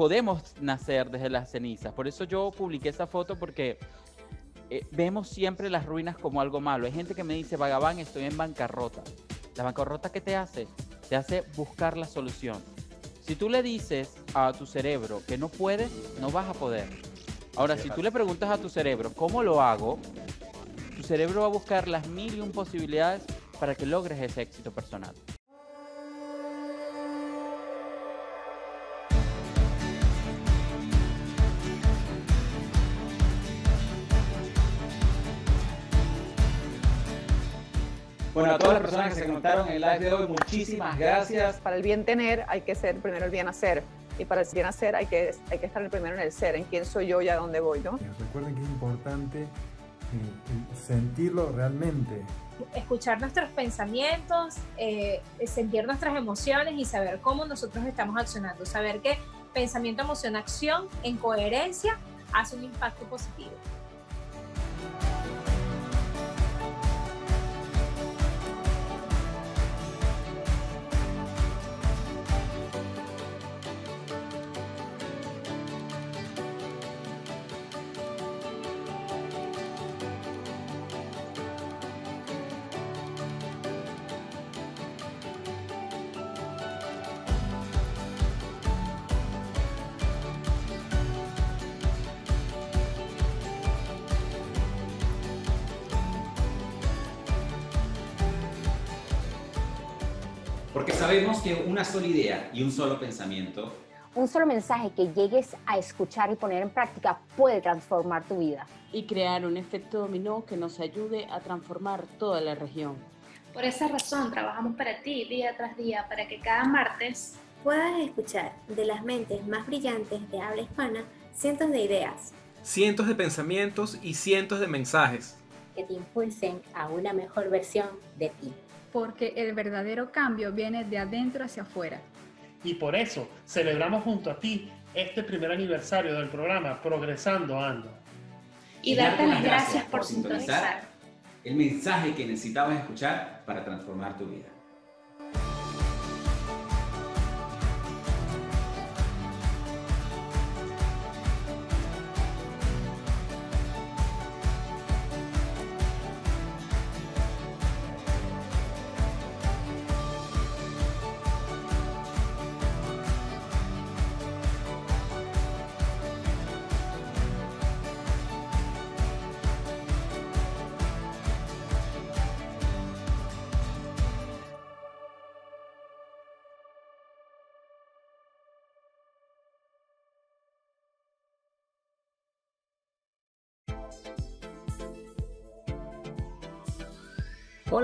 podemos nacer desde las cenizas. Por eso yo publiqué esa foto porque eh, vemos siempre las ruinas como algo malo. Hay gente que me dice, vagabán, estoy en bancarrota. ¿La bancarrota qué te hace? Te hace buscar la solución. Si tú le dices a tu cerebro que no puedes, no vas a poder. Ahora, si tú le preguntas a tu cerebro, ¿cómo lo hago? Tu cerebro va a buscar las mil y un posibilidades para que logres ese éxito personal. Bueno, a todas las personas que se conectaron en el live de hoy, muchísimas gracias. Para el bien tener hay que ser primero el bien hacer. Y para el bien hacer hay que, hay que estar primero en el ser, en quién soy yo y a dónde voy, Recuerden que es importante eh, sentirlo realmente. Escuchar nuestros pensamientos, eh, sentir nuestras emociones y saber cómo nosotros estamos accionando. Saber que pensamiento, emoción, acción en coherencia hace un impacto positivo. una sola idea y un solo pensamiento. Un solo mensaje que llegues a escuchar y poner en práctica puede transformar tu vida. Y crear un efecto dominó que nos ayude a transformar toda la región. Por esa razón trabajamos para ti día tras día para que cada martes puedas escuchar de las mentes más brillantes de habla hispana cientos de ideas, cientos de pensamientos y cientos de mensajes que te impulsen a una mejor versión de ti porque el verdadero cambio viene de adentro hacia afuera. Y por eso celebramos junto a ti este primer aniversario del programa Progresando Ando. Y, darte las gracias, por el mensaje que necesitabas escuchar para transformar tu vida.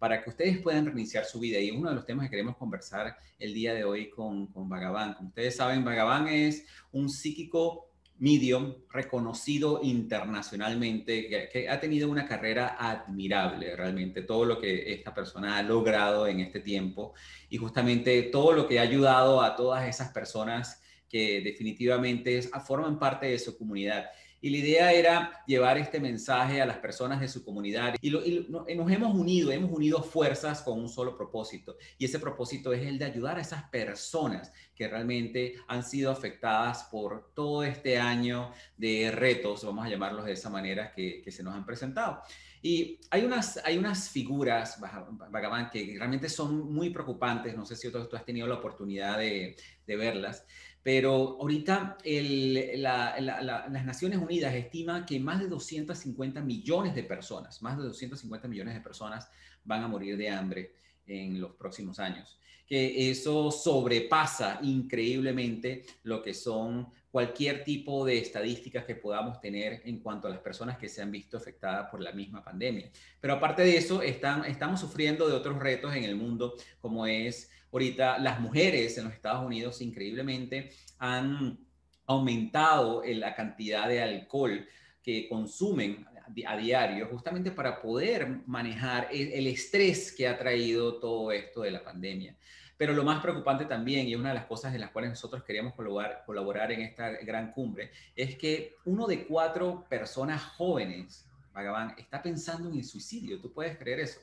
para que ustedes puedan reiniciar su vida. Y uno de los temas que queremos conversar el día de hoy con, con ustedes saben, Vagabán es un psíquico medium reconocido internacionalmente, que, ha tenido una carrera admirable realmente, todo lo que esta persona ha logrado en este tiempo y justamente todo lo que ha ayudado a todas esas personas que definitivamente forman parte de su comunidad. Y la idea era llevar este mensaje a las personas de su comunidad. Y, eh, nos hemos unido, hemos unido fuerzas con un solo propósito. Y ese propósito es el de ayudar a esas personas que realmente han sido afectadas por todo este año de retos, vamos a llamarlos de esa manera, que, se nos han presentado. Y hay unas, hay unas figuras, Bhagavan, que realmente son muy preocupantes. No sé si tú, tú has tenido la oportunidad de, de verlas. Pero ahorita las Naciones Unidas estima que más de 250 millones de personas, más de 250 millones de personas van a morir de hambre en los próximos años, que eso sobrepasa increíblemente lo que son cualquier tipo de estadísticas que podamos tener en cuanto a las personas que se han visto afectadas por la misma pandemia. Pero aparte de eso, están, estamos sufriendo de otros retos en el mundo, como es Ahorita las mujeres en los Estados Unidos increíblemente han aumentado la cantidad de alcohol que consumen a diario, justamente para poder manejar e, el, estrés que ha traído todo esto de la pandemia. Pero lo más preocupante también, y una de las cosas en las cuales nosotros queríamos colaborar, en esta gran cumbre, es que uno de cuatro personas jóvenes, Vagaban, está pensando en el suicidio. ¿Tú puedes creer eso?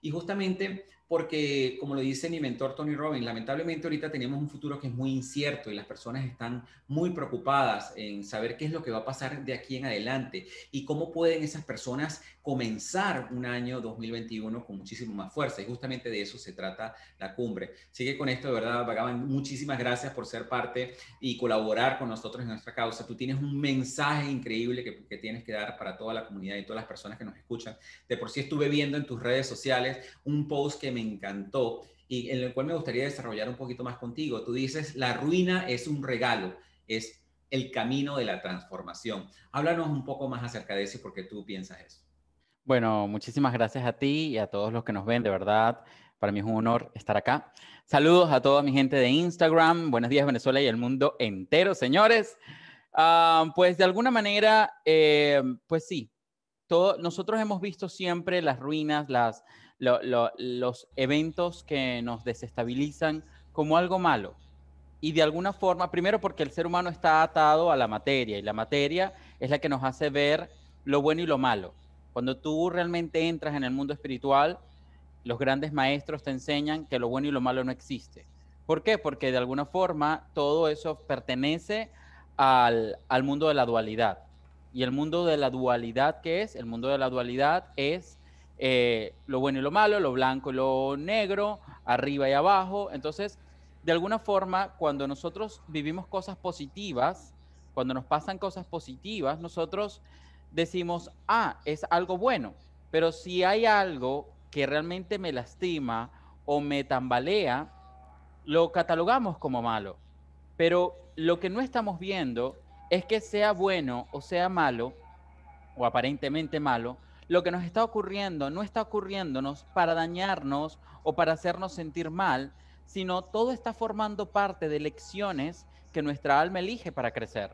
Y justamente porque, como lo dice mi mentor Tony Robbins, lamentablemente ahorita tenemos un futuro que es muy incierto y las personas están muy preocupadas en saber qué es lo que va a pasar de aquí en adelante y cómo pueden esas personas comenzar un año 2021 con muchísimo más fuerza. Y justamente de eso se trata la cumbre. Así que con esto, de verdad, Bagaban, muchísimas gracias por ser parte y colaborar con nosotros en nuestra causa. Tú tienes un mensaje increíble que, que tienes que dar para toda la comunidad y todas las personas que nos escuchan. De por sí estuve viendo en tus redes sociales un post que me encantó y en el cual me gustaría desarrollar un poquito más contigo. Tú dices, la ruina es un regalo, es el camino de la transformación. Háblanos un poco más acerca de eso porque tú piensas eso. Bueno, muchísimas gracias a ti y a todos los que nos ven, de verdad. Para mí es un honor estar acá. Saludos a toda mi gente de Instagram. Buenos días Venezuela y el mundo entero, señores. Ah, pues de alguna manera, eh, pues sí, todo, nosotros hemos visto siempre las ruinas, las, los eventos que nos desestabilizan como algo malo. Y de alguna forma, primero porque el ser humano está atado a la materia y la materia es la que nos hace ver lo bueno y lo malo. Cuando tú realmente entras en el mundo espiritual, los grandes maestros te enseñan que lo bueno y lo malo no existe. ¿Por qué? Porque de alguna forma todo eso pertenece al, al mundo de la dualidad. Y el mundo de la dualidad, ¿qué es? El mundo de la dualidad es eh, lo bueno y lo malo, lo blanco y lo negro, arriba y abajo. Entonces, de alguna forma, cuando nosotros vivimos cosas positivas, cuando nos pasan cosas positivas, nosotros decimos, ah, es algo bueno, pero si hay algo que realmente me lastima o me tambalea, lo catalogamos como malo. Pero lo que no estamos viendo es que sea bueno o sea malo, o aparentemente malo, lo que nos está ocurriendo no está ocurriéndonos para dañarnos o para hacernos sentir mal, sino todo está formando parte de lecciones que nuestra alma elige para crecer.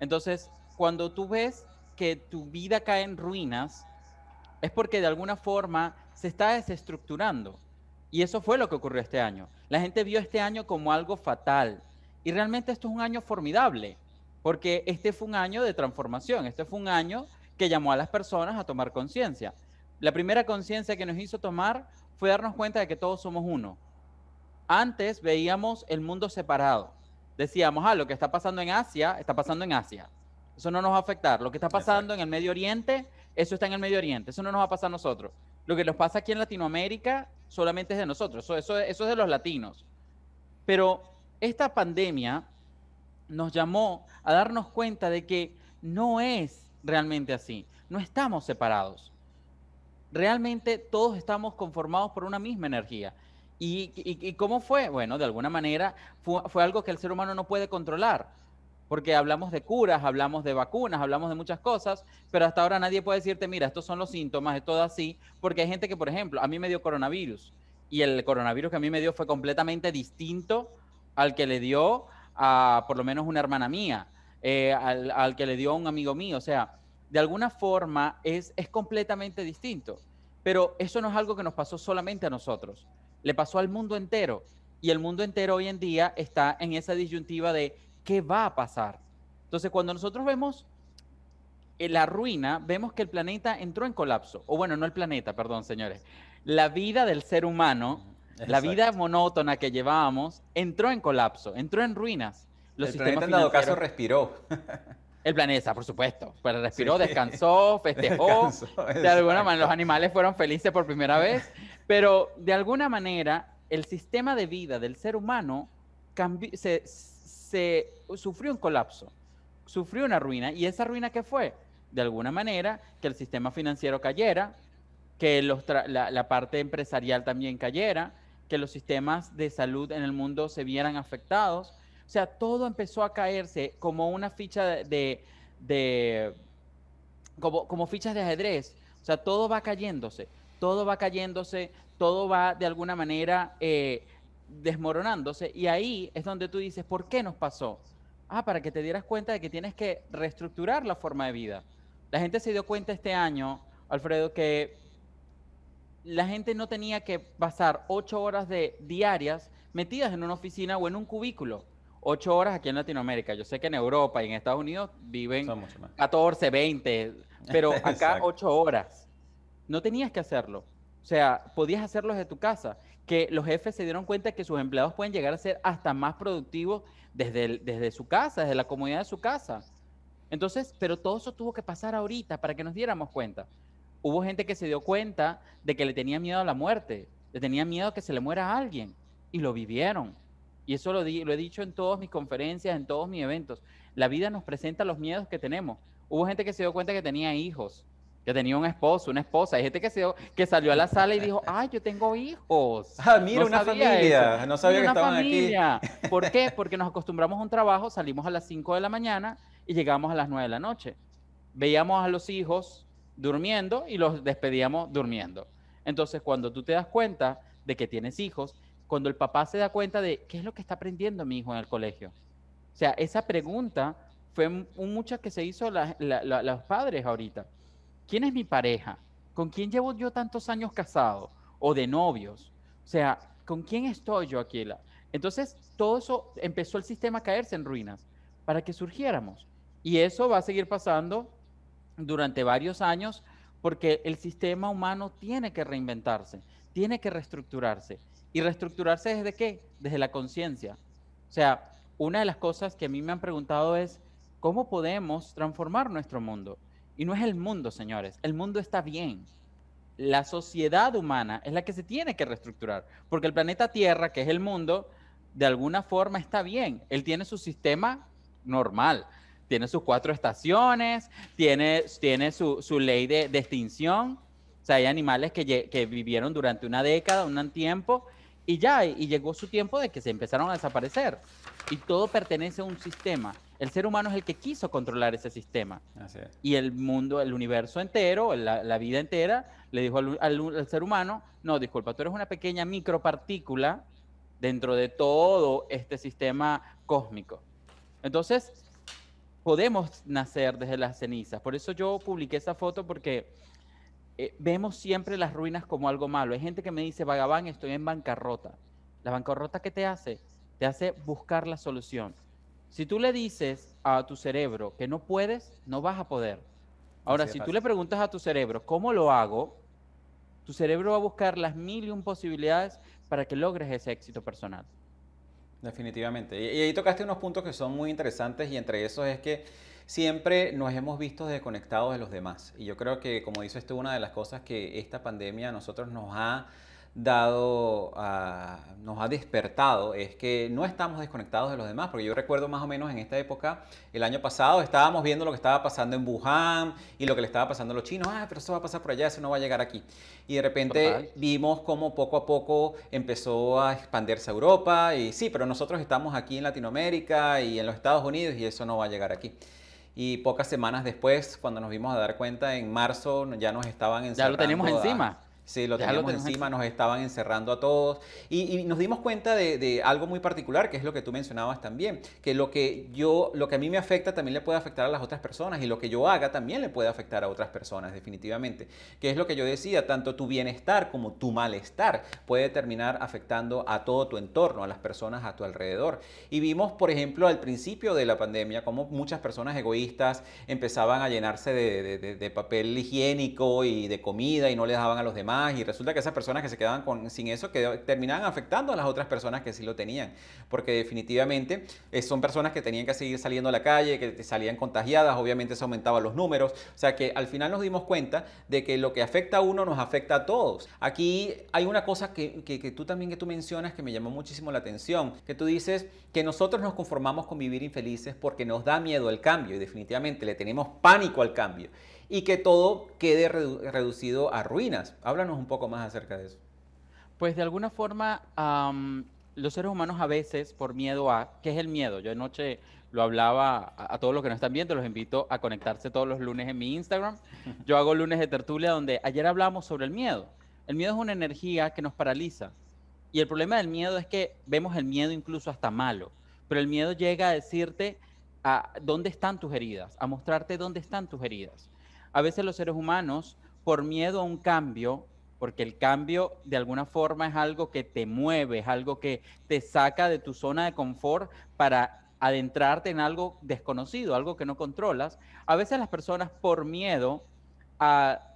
Entonces, cuando tú ves que tu vida cae en ruinas, es porque de alguna forma se está desestructurando. Y eso fue lo que ocurrió este año. La gente vio este año como algo fatal. Y realmente esto es un año formidable, porque este fue un año de transformación, este fue un año que llamó a las personas a tomar conciencia. La primera conciencia que nos hizo tomar fue darnos cuenta de que todos somos uno. Antes veíamos el mundo separado. Decíamos, ah, lo que está pasando en Asia, está pasando en Asia. Eso no nos va a afectar. Lo que está pasando en el Medio Oriente, eso está en el Medio Oriente. Eso no nos va a pasar a nosotros. Lo que nos pasa aquí en Latinoamérica solamente es de nosotros. eso es de los latinos. Pero esta pandemia nos llamó a darnos cuenta de que no es realmente así. No estamos separados. Realmente todos estamos conformados por una misma energía. ¿Y, cómo fue? Bueno, de alguna manera fue, fue algo que el ser humano no puede controlar porque hablamos de curas, hablamos de vacunas, hablamos de muchas cosas, pero hasta ahora nadie puede decirte, mira, estos son los síntomas, de todo así, porque hay gente que, por ejemplo, a mí me dio coronavirus y el coronavirus que a mí me dio fue completamente distinto al que le dio a por lo menos una hermana mía eh, al, que le dio un amigo mío. O sea, de alguna forma es, es completamente distinto. Pero eso no es algo que nos pasó solamente a nosotros, le pasó al mundo entero. Y el mundo entero hoy en día está en esa disyuntiva de qué va a pasar. Entonces, cuando nosotros vemos eh, la ruina, vemos que el planeta entró en colapso. O bueno, no el planeta, perdón, señores. La vida del ser humano, la vida monótona que llevábamos, entró en colapso, entró en ruinas el sistemas planeta dado caso respiró. El planeta, por supuesto. Pero respiró, descansó, festejó. de alguna manera, los animales fueron felices por primera vez. Pero de alguna manera, el sistema de vida del ser humano se, sufrió un colapso, sufrió una ruina. ¿Y esa ruina qué fue? De alguna manera, que el sistema financiero cayera, que la, la parte empresarial también cayera, que los sistemas de salud en el mundo se vieran afectados o sea, todo empezó a caerse como una ficha de, como, fichas de ajedrez. O sea, todo va cayéndose, todo va cayéndose, todo va de alguna manera eh, desmoronándose. Y ahí es donde tú dices, ¿por qué nos pasó? Ah, para que te dieras cuenta de que tienes que reestructurar la forma de vida. La gente se dio cuenta este año, Alfredo, que la gente no tenía que pasar ocho horas de diarias metidas en una oficina o en un cubículo. Ocho horas aquí en Latinoamérica. Yo sé que en Europa y en Estados Unidos viven 14, 20, pero acá ocho horas. No tenías que hacerlo. O sea, podías hacerlo desde tu casa. Que los jefes se dieron cuenta que sus empleados pueden llegar a ser hasta más productivos desde, desde su casa, desde la comunidad de su casa. Entonces, pero todo eso tuvo que pasar ahorita para que nos diéramos cuenta. Hubo gente que se dio cuenta de que le tenía miedo a la muerte, le tenía miedo a que se le muera a alguien y lo vivieron. Y eso lo, he dicho en todas mis conferencias, en todos mis eventos. La vida nos presenta los miedos que tenemos. Hubo gente que se dio cuenta que tenía hijos, que tenía un esposo, una esposa. Hay gente que, se, que salió a la sala y dijo, ay, yo tengo hijos. Ah, mira, una familia. No sabía que estaban aquí. ¿Por qué? Porque nos acostumbramos a un trabajo, salimos a las 5 de la mañana y llegamos a las 9 de la noche. Veíamos a los hijos durmiendo y los despedíamos durmiendo. Entonces, cuando tú te das cuenta de que tienes hijos cuando el papá se da cuenta de qué es lo que está aprendiendo mi hijo en el colegio. O sea, esa pregunta fue mucha que se hizo a los padres ahorita. ¿Quién es mi pareja? ¿Con quién llevo yo tantos años casado o de novios? O sea, ¿con quién estoy yo aquí? Entonces, todo eso empezó el sistema a caerse en ruinas para que surgiéramos. Y eso va a seguir pasando durante varios años porque el sistema humano tiene que reinventarse, tiene que reestructurarse. Y reestructurarse desde qué? Desde la conciencia. O sea, una de las cosas que a mí me han preguntado es, ¿cómo podemos transformar nuestro mundo? Y no es el mundo, señores, el mundo está bien. La sociedad humana es la que se tiene que reestructurar, porque el planeta Tierra, que es el mundo, de alguna forma está bien. Él tiene su sistema normal, tiene sus cuatro estaciones, tiene, tiene su, ley de, extinción. O sea, hay animales que, que vivieron durante una década, un tiempo, y ya, y llegó su tiempo de que se empezaron a desaparecer. Y todo pertenece a un sistema. El ser humano es el que quiso controlar ese sistema. Y el mundo, el universo entero, la, vida entera, le dijo al, al ser humano, no, disculpa, tú eres una pequeña micropartícula dentro de todo este sistema cósmico. Entonces, podemos nacer desde las cenizas. Por eso yo publiqué esa foto porque eh, vemos siempre las ruinas como algo malo. Hay gente que me dice, vagabán, estoy en bancarrota. La bancarrota ¿qué te hace, te hace buscar la solución. Si tú le dices a tu cerebro que no puedes, no vas a poder. Ahora, si tú le preguntas a tu cerebro, ¿cómo lo hago? Tu cerebro va a buscar las mil y un posibilidades para que logres ese éxito personal. Definitivamente. y ahí tocaste unos puntos que son muy interesantes y entre esos es que siempre nos hemos visto desconectados de los demás. Y yo creo que, como dice esto una de las cosas que esta pandemia a nosotros nos ha dado, ah, nos ha despertado es que no estamos desconectados de los demás, porque yo recuerdo más o menos en esta época, el año pasado, estábamos viendo lo que estaba pasando en Wuhan y lo que le estaba pasando a los chinos, ah, pero eso va a pasar por allá, eso no va a llegar aquí. Y de repente vimos cómo poco a poco empezó a expandirse a Europa y sí, pero nosotros estamos aquí en Latinoamérica y en los Estados Unidos y eso no va a llegar aquí y pocas semanas después, cuando nos vimos a dar cuenta, en marzo ya nos estaban encima. Ya lo tenemos encima. Sí, lo teníamos encima, nos estaban encerrando a todos. Y, nos dimos cuenta de, algo muy particular, que es lo que tú mencionabas también, que lo que yo, lo que a mí me afecta también le puede afectar a las otras personas y lo que yo haga también le puede afectar a otras personas, definitivamente. Que es lo que yo decía, tanto tu bienestar como tu malestar puede terminar afectando a todo tu entorno, a las personas a tu alrededor. Y vimos, por ejemplo, al principio de la pandemia, cómo muchas personas egoístas empezaban a llenarse de papel higiénico y de comida y no les daban a los demás y resulta que esas personas que se quedaban sin eso que terminaban afectando a las otras personas que sí lo tenían, porque definitivamente eh, son personas que tenían que seguir saliendo a la calle, que salían contagiadas, obviamente se aumentaban los números, o sea que al final nos dimos cuenta de que lo que afecta a uno nos afecta a todos. Aquí hay una cosa que, que, que tú también que tú mencionas que me llamó muchísimo la atención, que tú dices que nosotros nos conformamos con vivir infelices porque nos da miedo el cambio y definitivamente le tenemos pánico al cambio y que todo quede reducido a ruinas. Háblanos un poco más acerca de eso. Pues de alguna forma, los seres humanos a veces, por miedo a, ¿qué es el miedo? Yo anoche lo hablaba a, todos los que nos están viendo, los invito a conectarse todos los lunes en mi Instagram. Yo hago lunes de tertulia donde ayer hablamos sobre el miedo. El miedo es una energía que nos paraliza. Y el problema del miedo es que vemos el miedo incluso hasta malo, pero el miedo llega a decirte a dónde están tus heridas, a mostrarte dónde están tus heridas. A veces los seres humanos, por miedo a un cambio, porque el cambio de alguna forma es algo que te mueve, es algo que te saca de tu zona de confort para adentrarte en algo desconocido, algo que no controlas. A veces las personas por miedo a,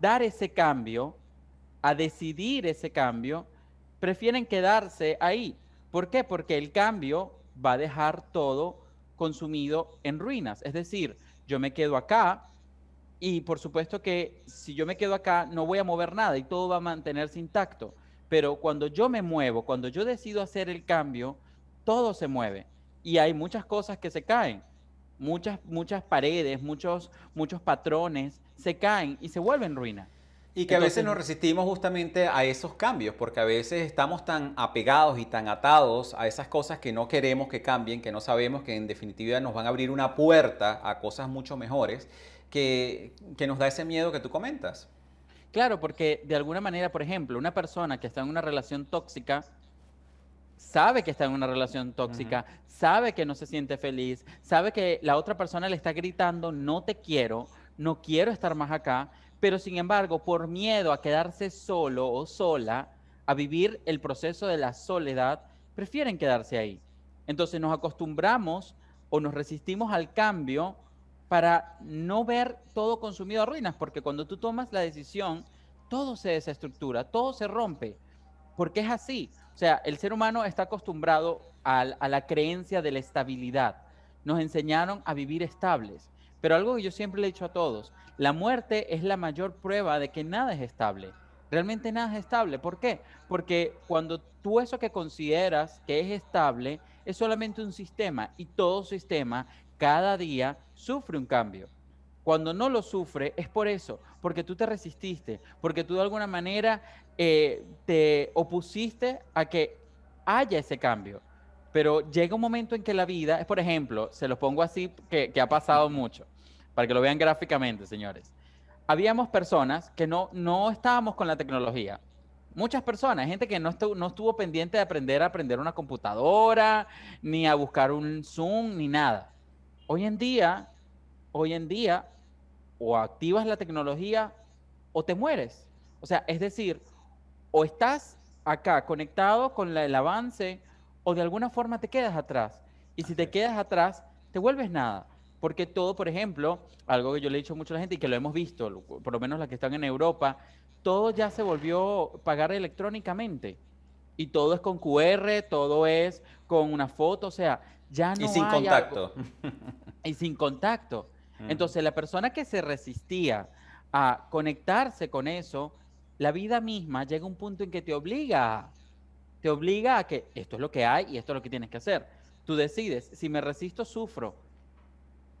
dar ese cambio, a decidir ese cambio, prefieren quedarse ahí. ¿Por qué? Porque el cambio va a dejar todo consumido en ruinas. Es decir, yo me quedo acá, y por supuesto que si yo me quedo acá, no voy a mover nada y todo va a mantenerse intacto. Pero cuando yo me muevo, cuando yo decido hacer el cambio, todo se mueve. Y hay muchas cosas que se caen. Muchas, muchas paredes, muchos, muchos patrones se caen y se vuelven ruina. Y que a veces nos resistimos justamente a esos cambios, porque a veces estamos tan apegados y tan atados a esas cosas que no queremos que cambien, que no sabemos que en definitiva nos van a abrir una puerta a cosas mucho mejores, que, nos da ese miedo que tú comentas. Claro, porque de alguna manera, por ejemplo, una persona que está en una relación tóxica sabe que está en una relación tóxica, sabe que no se siente feliz, sabe que la otra persona le está gritando, no te quiero, no quiero estar más acá, pero sin embargo, por miedo a quedarse solo o sola, a vivir el proceso de la soledad, prefieren quedarse ahí. Entonces nos acostumbramos o nos resistimos al cambio para no ver todo consumido a ruinas, porque cuando tú tomas la decisión, todo se desestructura, todo se rompe, porque es así. O sea, el ser humano está acostumbrado a, la creencia de la estabilidad. Nos enseñaron a vivir estables. Pero algo que yo siempre le he dicho a todos, la muerte es la mayor prueba de que nada es estable. Realmente nada es estable. ¿Por qué? Porque cuando tú eso que consideras que es estable es solamente un sistema y todo sistema cada día sufre un cambio. Cuando no lo sufre es por eso, porque tú te resististe, porque tú de alguna manera eh, te opusiste a que haya ese cambio. Pero llega un momento en que la vida, por ejemplo, se los pongo así, que, ha pasado mucho, para que lo vean gráficamente, señores. Habíamos personas que no, no estábamos con la tecnología, muchas personas, gente que no no estuvo pendiente de aprender a aprender una computadora, ni a buscar un Zoom, ni nada. Hoy en día, hoy en día, o activas la tecnología o te mueres. O sea, es decir, o estás acá conectado con el avance o de alguna forma te quedas atrás. Y si te quedas atrás, te vuelves nada. Porque todo, por ejemplo, algo que yo le he dicho mucho a la gente y que lo hemos visto, por lo menos las que están en Europa, todo ya se volvió pagar electrónicamente y todo es con QR, todo es con una foto, o sea, ya no. Y sin hay contacto. y sin contacto. Mm. Entonces, la persona que se resistía a conectarse con eso, la vida misma llega a un punto en que te obliga, te obliga a que esto es lo que hay y esto es lo que tienes que hacer. Tú decides, si me resisto, sufro,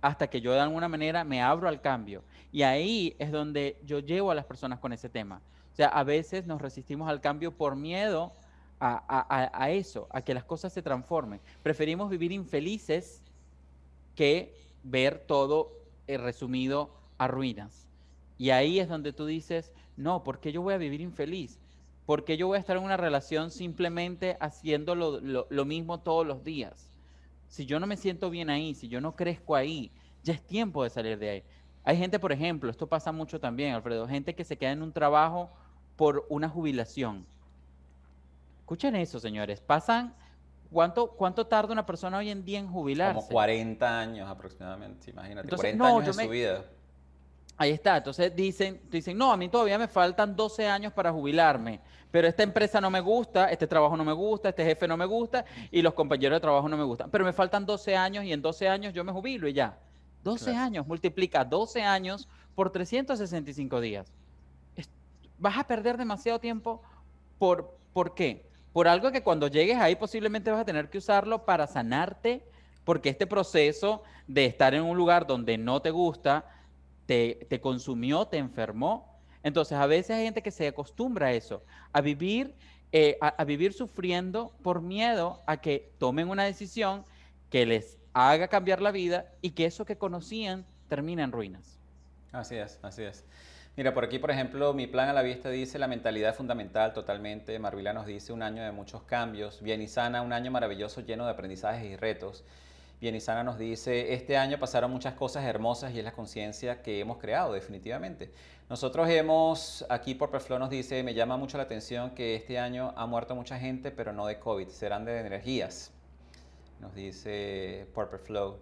hasta que yo de alguna manera me abro al cambio. Y ahí es donde yo llevo a las personas con ese tema. O sea, a veces nos resistimos al cambio por miedo a, eso, a que las cosas se transformen. Preferimos vivir infelices que ver todo eh, resumido a ruinas. Y ahí es donde tú dices, no, ¿por qué yo voy a vivir infeliz? ¿Por qué yo voy a estar en una relación simplemente haciendo lo, lo mismo todos los días? Si yo no me siento bien ahí, si yo no crezco ahí, ya es tiempo de salir de ahí. Hay gente, por ejemplo, esto pasa mucho también, Alfredo, gente que se queda en un trabajo por una jubilación Escuchen eso, señores. Pasan. ¿Cuánto, ¿Cuánto tarda una persona hoy en día en jubilarse? Como 40 años aproximadamente, imagínate. 40 años de su vida. Ahí está. Entonces dicen, dicen, no, a mí todavía me faltan 12 años para jubilarme, pero esta empresa no me gusta, este trabajo no me gusta, este jefe no me gusta y los compañeros de trabajo no me gustan. Pero me faltan 12 años y en 12 años yo me jubilo y ya. 12 años, multiplica 12 años por 365 días. Vas a perder demasiado tiempo por, ¿por qué? por algo que cuando llegues ahí posiblemente vas a tener que usarlo para sanarte, porque este proceso de estar en un lugar donde no te gusta, te, consumió, te enfermó. Entonces a veces hay gente que se acostumbra a eso, a vivir, eh, a, a vivir sufriendo por miedo a que tomen una decisión que les haga cambiar la vida y que eso que conocían termina en ruinas. Así es, así es. Mira, por aquí, por ejemplo, mi plan a la vista dice la mentalidad fundamental totalmente. Marvila nos dice un año de muchos cambios. Bien y sana, un año maravilloso lleno de aprendizajes y retos. Bien y sana nos dice, este año pasaron muchas cosas hermosas y es la conciencia que hemos creado definitivamente. Nosotros hemos, aquí por Flow nos dice, me llama mucho la atención que este año ha muerto mucha gente, pero no de COVID, serán de energías. Nos dice Purple Flow.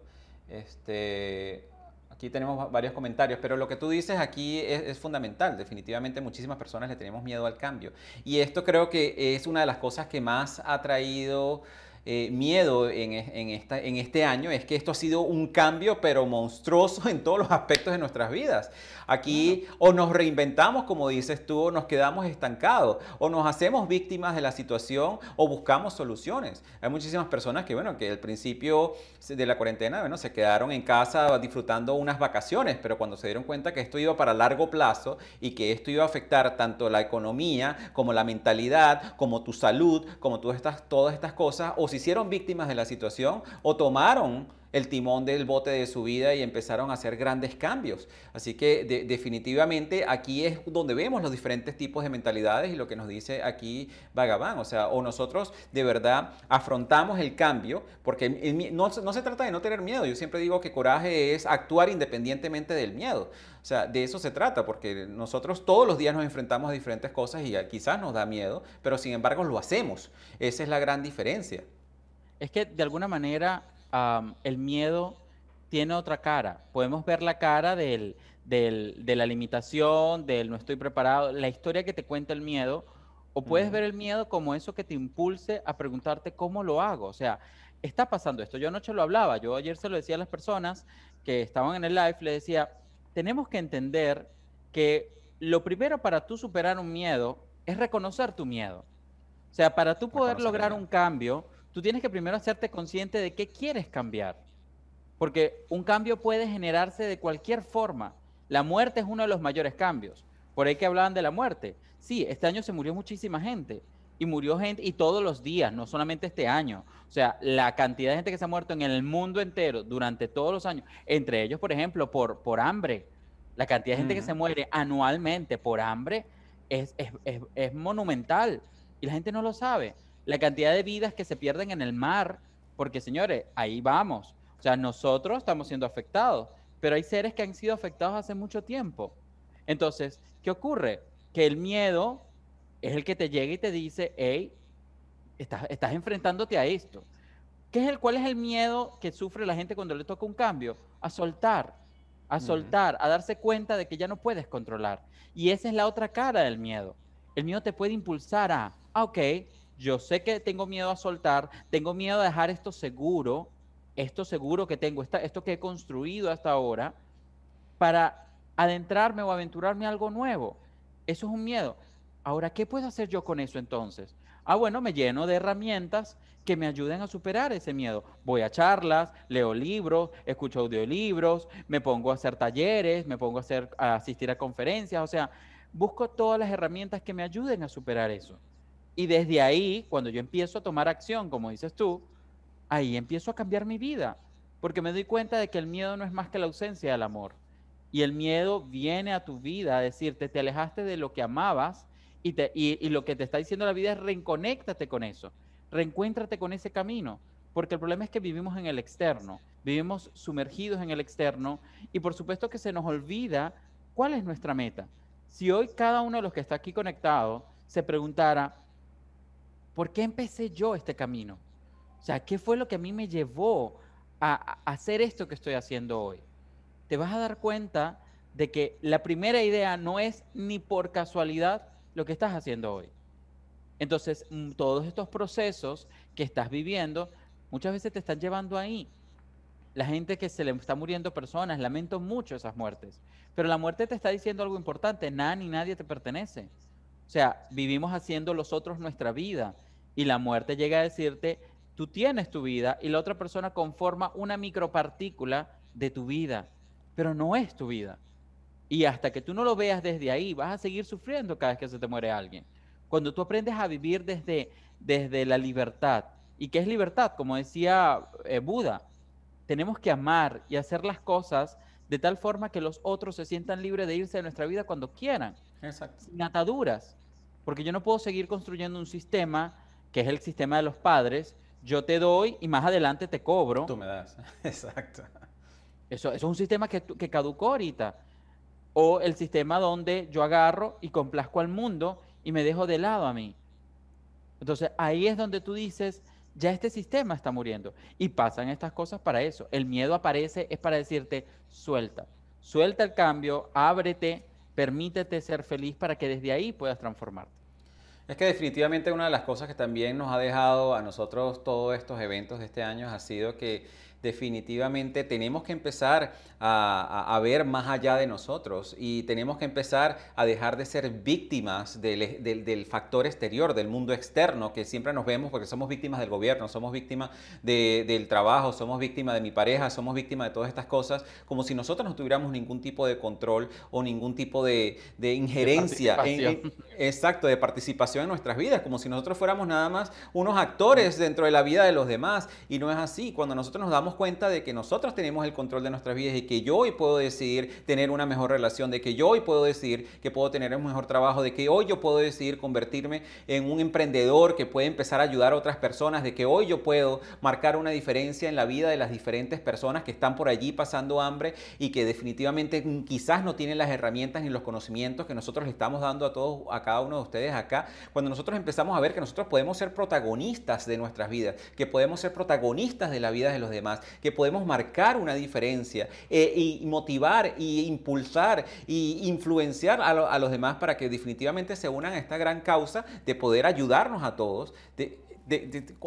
Este, Aquí tenemos varios comentarios, pero lo que tú dices aquí es, fundamental. Definitivamente muchísimas personas le tenemos miedo al cambio. Y esto creo que es una de las cosas que más ha traído eh, miedo en, esta, en este año es que esto ha sido un cambio, pero monstruoso en todos los aspectos de nuestras vidas. Aquí o nos reinventamos, como dices tú, o nos quedamos estancados, o nos hacemos víctimas de la situación, o buscamos soluciones. Hay muchísimas personas que, bueno, que al principio de la cuarentena, bueno, se quedaron en casa disfrutando unas vacaciones, pero cuando se dieron cuenta que esto iba para largo plazo y que esto iba a afectar tanto la economía como la mentalidad, como tu salud, como todas estas, todas estas cosas, o si hicieron víctimas de la situación o tomaron el timón del bote de su vida y empezaron a hacer grandes cambios. Así que definitivamente aquí es donde vemos los diferentes tipos de mentalidades y lo que nos dice aquí Vagabán. O sea, o nosotros de verdad afrontamos el cambio, porque no, no se trata de no tener miedo. Yo siempre digo que coraje es actuar independientemente del miedo. O sea, de eso se trata, porque nosotros todos los días nos enfrentamos a diferentes cosas y quizás nos da miedo, pero sin embargo lo hacemos. Esa es la gran diferencia es que de alguna manera el miedo tiene otra cara. Podemos ver la cara de la limitación, del no estoy preparado, la historia que te cuenta el miedo, o puedes ver el miedo como eso que te impulse a preguntarte cómo lo hago. O sea, está pasando esto. Yo anoche lo hablaba, yo ayer se lo decía a las personas que estaban en el live, le decía, tenemos que entender que lo primero para tú superar un miedo es reconocer tu miedo. O sea, para tú poder lograr un cambio, tú tienes que primero hacerte consciente de qué quieres cambiar. Porque un cambio puede generarse de cualquier forma. La muerte es uno de los mayores cambios. Por ahí que hablaban de la muerte. Sí, este año se murió muchísima gente. Y murió gente, y todos los días, no solamente este año. O sea, la cantidad de gente que se ha muerto en el mundo entero durante todos los años, entre ellos, por ejemplo, por, por hambre. La cantidad de gente que se muere anualmente por hambre es monumental. Y la gente no lo sabe la cantidad de vidas que se pierden en el mar, porque señores, ahí vamos. O sea, nosotros estamos siendo afectados, pero hay seres que han sido afectados hace mucho tiempo. Entonces, ¿qué ocurre? Que el miedo es el que te llega y te dice, hey, estás, estás enfrentándote a esto. ¿Qué es el, ¿Cuál es el miedo que sufre la gente cuando le toca un cambio? A soltar, a soltar, a darse cuenta de que ya no puedes controlar. Y esa es la otra cara del miedo. El miedo te puede impulsar a, ah, ok, yo sé que tengo miedo a soltar, tengo miedo a dejar esto seguro, esto seguro que tengo, esto que he construido hasta ahora, para adentrarme o aventurarme a algo nuevo. Eso es un miedo. Ahora, ¿qué puedo hacer yo con eso entonces? Ah, bueno, me lleno de herramientas que me ayuden a superar ese miedo. Voy a charlas, leo libros, escucho audiolibros, me pongo a hacer talleres, me pongo a, hacer, a asistir a conferencias, o sea, busco todas las herramientas que me ayuden a superar eso. Y desde ahí, cuando yo empiezo a tomar acción, como dices tú, ahí empiezo a cambiar mi vida, porque me doy cuenta de que el miedo no es más que la ausencia del amor. Y el miedo viene a tu vida a decirte, te alejaste de lo que amabas y, lo que te está diciendo la vida es reconéctate con eso, reencuéntrate con ese camino, porque el problema es que vivimos en el externo, vivimos sumergidos en el externo y por supuesto que se nos olvida cuál es nuestra meta. Si hoy cada uno de los que está aquí conectado se preguntara, ¿Por qué empecé yo este camino? O sea, ¿qué fue lo que a mí me llevó a, hacer esto que estoy haciendo hoy? Te vas a dar cuenta de que la primera idea no es ni por casualidad lo que estás haciendo hoy. Entonces, todos estos procesos que estás viviendo muchas veces te están llevando ahí. La gente que se le está muriendo personas, lamento mucho esas muertes, pero la muerte te está diciendo algo importante, nada ni nadie te pertenece. O sea, vivimos haciendo los otros nuestra vida, y la muerte llega a decirte, tú tienes tu vida y la otra persona conforma una micropartícula de tu vida, pero no es tu vida. Y hasta que tú no lo veas desde ahí, vas a seguir sufriendo cada vez que se te muere alguien. Cuando tú aprendes a vivir desde, desde la libertad, ¿y qué es libertad? Como decía eh, Buda, tenemos que amar y hacer las cosas de tal forma que los otros se sientan libres de irse de nuestra vida cuando quieran, Exacto. sin ataduras, porque yo no puedo seguir construyendo un sistema que es el sistema de los padres, yo te doy y más adelante te cobro. Tú me das, exacto. Eso, es un sistema que, que caducó ahorita. O el sistema donde yo agarro y complazco al mundo y me dejo de lado a mí. Entonces ahí es donde tú dices, ya este sistema está muriendo. Y pasan estas cosas para eso. El miedo aparece es para decirte, suelta, suelta el cambio, ábrete, permítete ser feliz para que desde ahí puedas transformarte. Es que definitivamente una de las cosas que también nos ha dejado a nosotros todos estos eventos de este año ha sido que definitivamente tenemos que empezar a, ver más allá de nosotros y tenemos que empezar a dejar de ser víctimas del, factor exterior, del mundo externo, que siempre nos vemos porque somos víctimas del gobierno, somos víctimas del trabajo, somos víctimas de mi pareja, somos víctimas de todas estas cosas, como si nosotros no tuviéramos ningún tipo de control o ningún tipo de, injerencia, exacto, de participación en nuestras vidas, como si nosotros fuéramos nada más unos actores dentro de la vida de los demás. Y no es así, cuando nosotros nos damos cuenta de que nosotros tenemos el control de nuestras vidas y que yo hoy puedo decidir tener una mejor relación, de que yo hoy puedo decidir que puedo tener un mejor trabajo, de que hoy yo puedo decidir convertirme en un emprendedor que puede empezar a ayudar a otras personas, de que hoy yo puedo marcar una diferencia en la vida de las diferentes personas que están por allí pasando hambre y que definitivamente quizás no tienen las herramientas ni los conocimientos que nosotros le estamos dando a todos, a cada uno de ustedes acá. Cuando nosotros empezamos a ver que nosotros podemos ser protagonistas de nuestras vidas, que podemos ser protagonistas de la vida de los demás que podemos marcar una diferencia eh, y motivar y impulsar e influenciar a, los demás para que definitivamente se unan a esta gran causa de poder ayudarnos a todos. De,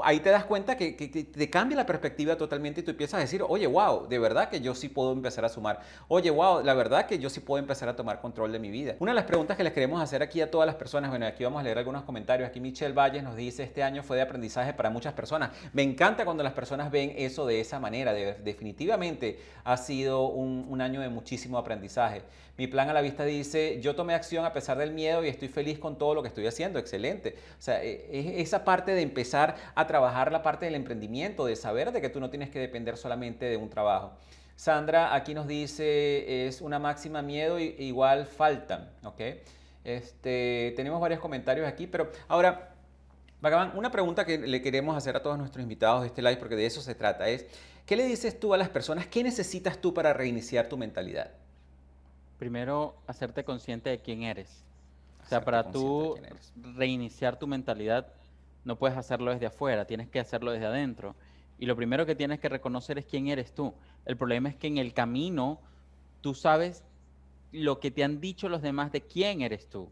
ahí te das cuenta que, te cambia la perspectiva totalmente y tú empiezas a decir, oye, wow, de verdad que yo sí puedo empezar a sumar. Oye, wow, la verdad que yo sí puedo empezar a tomar control de mi vida. Una de las preguntas que les queremos hacer aquí a todas las personas, bueno, aquí vamos a leer algunos comentarios. Aquí Michelle Valles nos dice, este año fue de aprendizaje para muchas personas. Me encanta cuando las personas ven eso de esa manera. definitivamente ha sido un año de muchísimo aprendizaje. Mi plan a la vista dice, yo tomé acción a pesar del miedo y estoy feliz con todo lo que estoy haciendo. Excelente. O sea, e, es esa parte de empezar a trabajar la parte del emprendimiento, de saber de que tú no tienes que depender solamente de un trabajo. Sandra aquí nos dice, es una máxima miedo y e igual falta. Este, tenemos varios comentarios aquí, pero ahora, Bhagavan, una pregunta que le queremos hacer a todos nuestros invitados de este live, porque de eso se trata, es, ¿qué le dices tú a las personas? ¿Qué necesitas tú para reiniciar tu mentalidad? primero hacerte consciente de quién eres. o sea, para tú reiniciar tu mentalidad, no puedes hacerlo desde afuera, tienes que hacerlo desde adentro. Y lo primero que tienes que reconocer es quién eres tú. El problema es que en el camino tú sabes lo que te han dicho los demás de quién eres tú.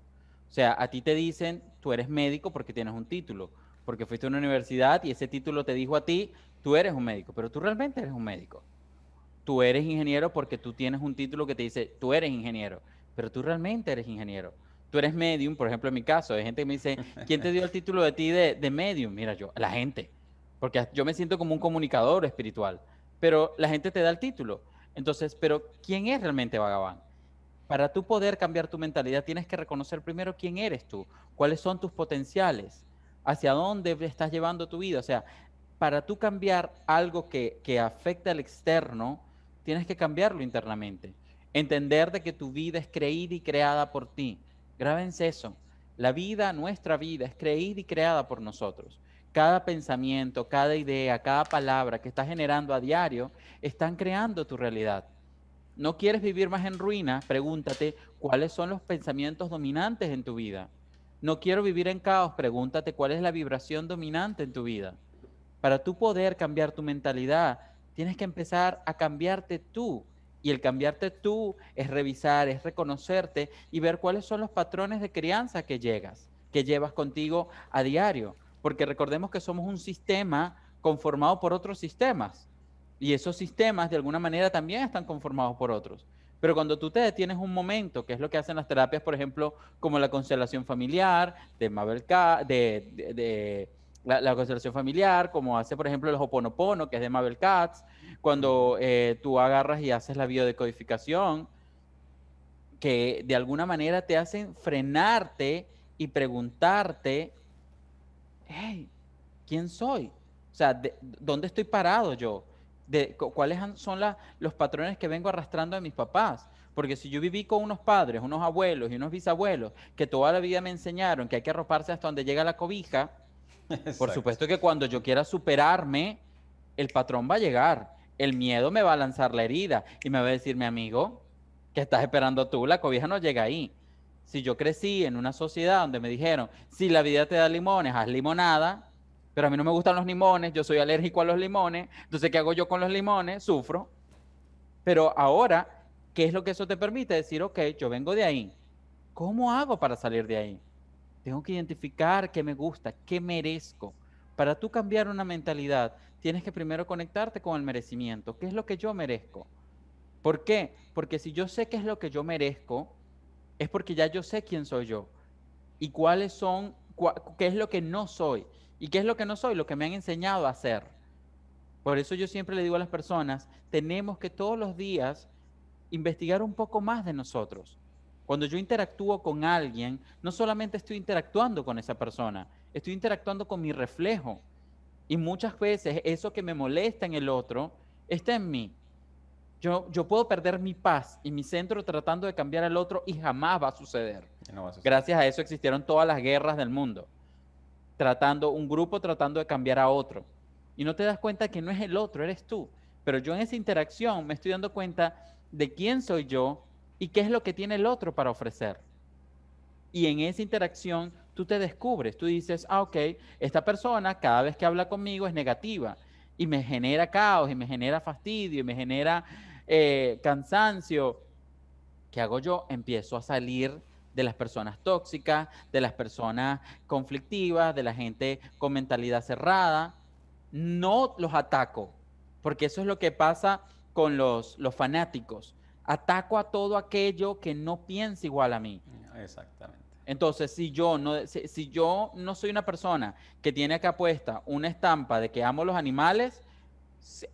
O sea, a ti te dicen, tú eres médico porque tienes un título, porque fuiste a una universidad y ese título te dijo a ti, tú eres un médico, pero tú realmente eres un médico tú eres ingeniero porque tú tienes un título que te dice, tú eres ingeniero, pero tú realmente eres ingeniero. Tú eres medium, por ejemplo, en mi caso, hay gente que me dice, ¿quién te dio el título de ti de, de medium? Mira, yo, la gente, porque yo me siento como un comunicador espiritual, pero la gente te da el título. Entonces, pero ¿quién es realmente Vagabán? Para tú poder cambiar tu mentalidad, tienes que reconocer primero quién eres tú, cuáles son tus potenciales, hacia dónde estás llevando tu vida. O sea, para tú cambiar algo que, que afecta al externo, tienes que cambiarlo internamente. Entender de que tu vida es creída y creada por ti. Grábense eso. La vida, nuestra vida, es creída y creada por nosotros. Cada pensamiento, cada idea, cada palabra que estás generando a diario, están creando tu realidad. ¿No quieres vivir más en ruina? Pregúntate cuáles son los pensamientos dominantes en tu vida. No quiero vivir en caos. Pregúntate cuál es la vibración dominante en tu vida. Para tú poder cambiar tu mentalidad, Tienes que empezar a cambiarte tú. Y el cambiarte tú es revisar, es reconocerte y ver cuáles son los patrones de crianza que llegas, que llevas contigo a diario. Porque recordemos que somos un sistema conformado por otros sistemas. Y esos sistemas de alguna manera también están conformados por otros. Pero cuando tú te detienes un momento, que es lo que hacen las terapias, por ejemplo, como la constelación familiar de Mabel K, de, de la, la, familiar, como hace, por ejemplo, el Hoponopono, que es de Mabel Katz, cuando eh, tú agarras y haces la biodecodificación, que de alguna manera te hacen frenarte y preguntarte, hey, ¿quién soy? O sea, ¿dónde estoy parado yo? De, ¿Cuáles son los patrones que vengo arrastrando de mis papás? Porque si yo viví con unos padres, unos abuelos y unos bisabuelos que toda la vida me enseñaron que hay que arroparse hasta donde llega la cobija, por supuesto que cuando yo quiera superarme, el patrón va a llegar. El miedo me va a lanzar la herida y me va a decir, mi amigo, ¿qué estás esperando tú? La cobija no llega ahí. Si yo crecí en una sociedad donde me dijeron, si la vida te da limones, haz limonada, pero a mí no me gustan los limones, yo soy alérgico a los limones, entonces ¿qué hago yo con los limones? Sufro. Pero ahora, ¿qué es lo que eso te permite? Decir, ok, yo vengo de ahí. ¿Cómo hago para salir de ahí? Tengo que identificar qué me gusta, qué merezco. Para tú cambiar una mentalidad, tienes que primero conectarte con el merecimiento. ¿Qué es lo que yo merezco? ¿Por qué? Porque si yo sé qué es lo que yo merezco, es porque ya yo sé quién soy yo y cuáles son, qué es lo que no soy y qué es lo que no soy, lo que me han enseñado a hacer. Por eso yo siempre le digo a las personas, tenemos que todos los días investigar un poco más de nosotros. Cuando yo interactúo con alguien, no solamente estoy interactuando con esa persona, estoy interactuando con mi reflejo. Y muchas veces eso que me molesta en el otro está en mí. Yo, yo puedo perder mi paz y mi centro tratando de cambiar al otro y jamás va a suceder. va a suceder. Gracias a eso existieron todas las guerras del mundo. Tratando, un grupo tratando de cambiar a otro. Y no te das cuenta que no es el otro, eres tú. Pero yo en esa interacción me estoy dando cuenta de quién soy yo, y qué es lo que tiene el otro para ofrecer. Y en esa interacción tú te descubres, tú dices, ah, ok, esta persona cada vez que habla conmigo es negativa y me genera caos y me genera fastidio y me genera eh, cansancio. ¿Qué hago yo? Empiezo a salir de las personas tóxicas, de las personas conflictivas, de la gente con mentalidad cerrada. No los ataco, porque eso es lo que pasa con los fanáticos ataco a todo aquello que no piensa igual a mí. Exactamente. Entonces, si yo no, si, yo no soy una persona que tiene que apuesta una estampa de que amo los animales,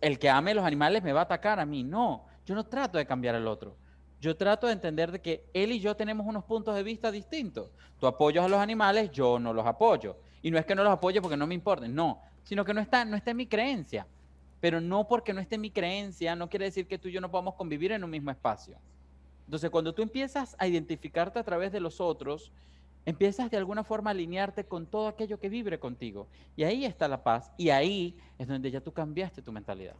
el que ame los animales me va a atacar a mí. No, yo no trato de cambiar al otro. Yo trato de entender de que él y yo tenemos unos puntos de vista distintos. Tú apoyas a los animales, yo no los apoyo. Y no es que no los apoye porque no me importen, no, sino que no está, no está en mi creencia. Pero no porque no esté mi creencia, no quiere decir que tú y yo no podamos convivir en un mismo espacio. Entonces, cuando tú empiezas a identificarte a través de los otros, empiezas de alguna forma a alinearte con todo aquello que vibre contigo. Y ahí está la paz. Y ahí es donde ya tú cambiaste tu mentalidad.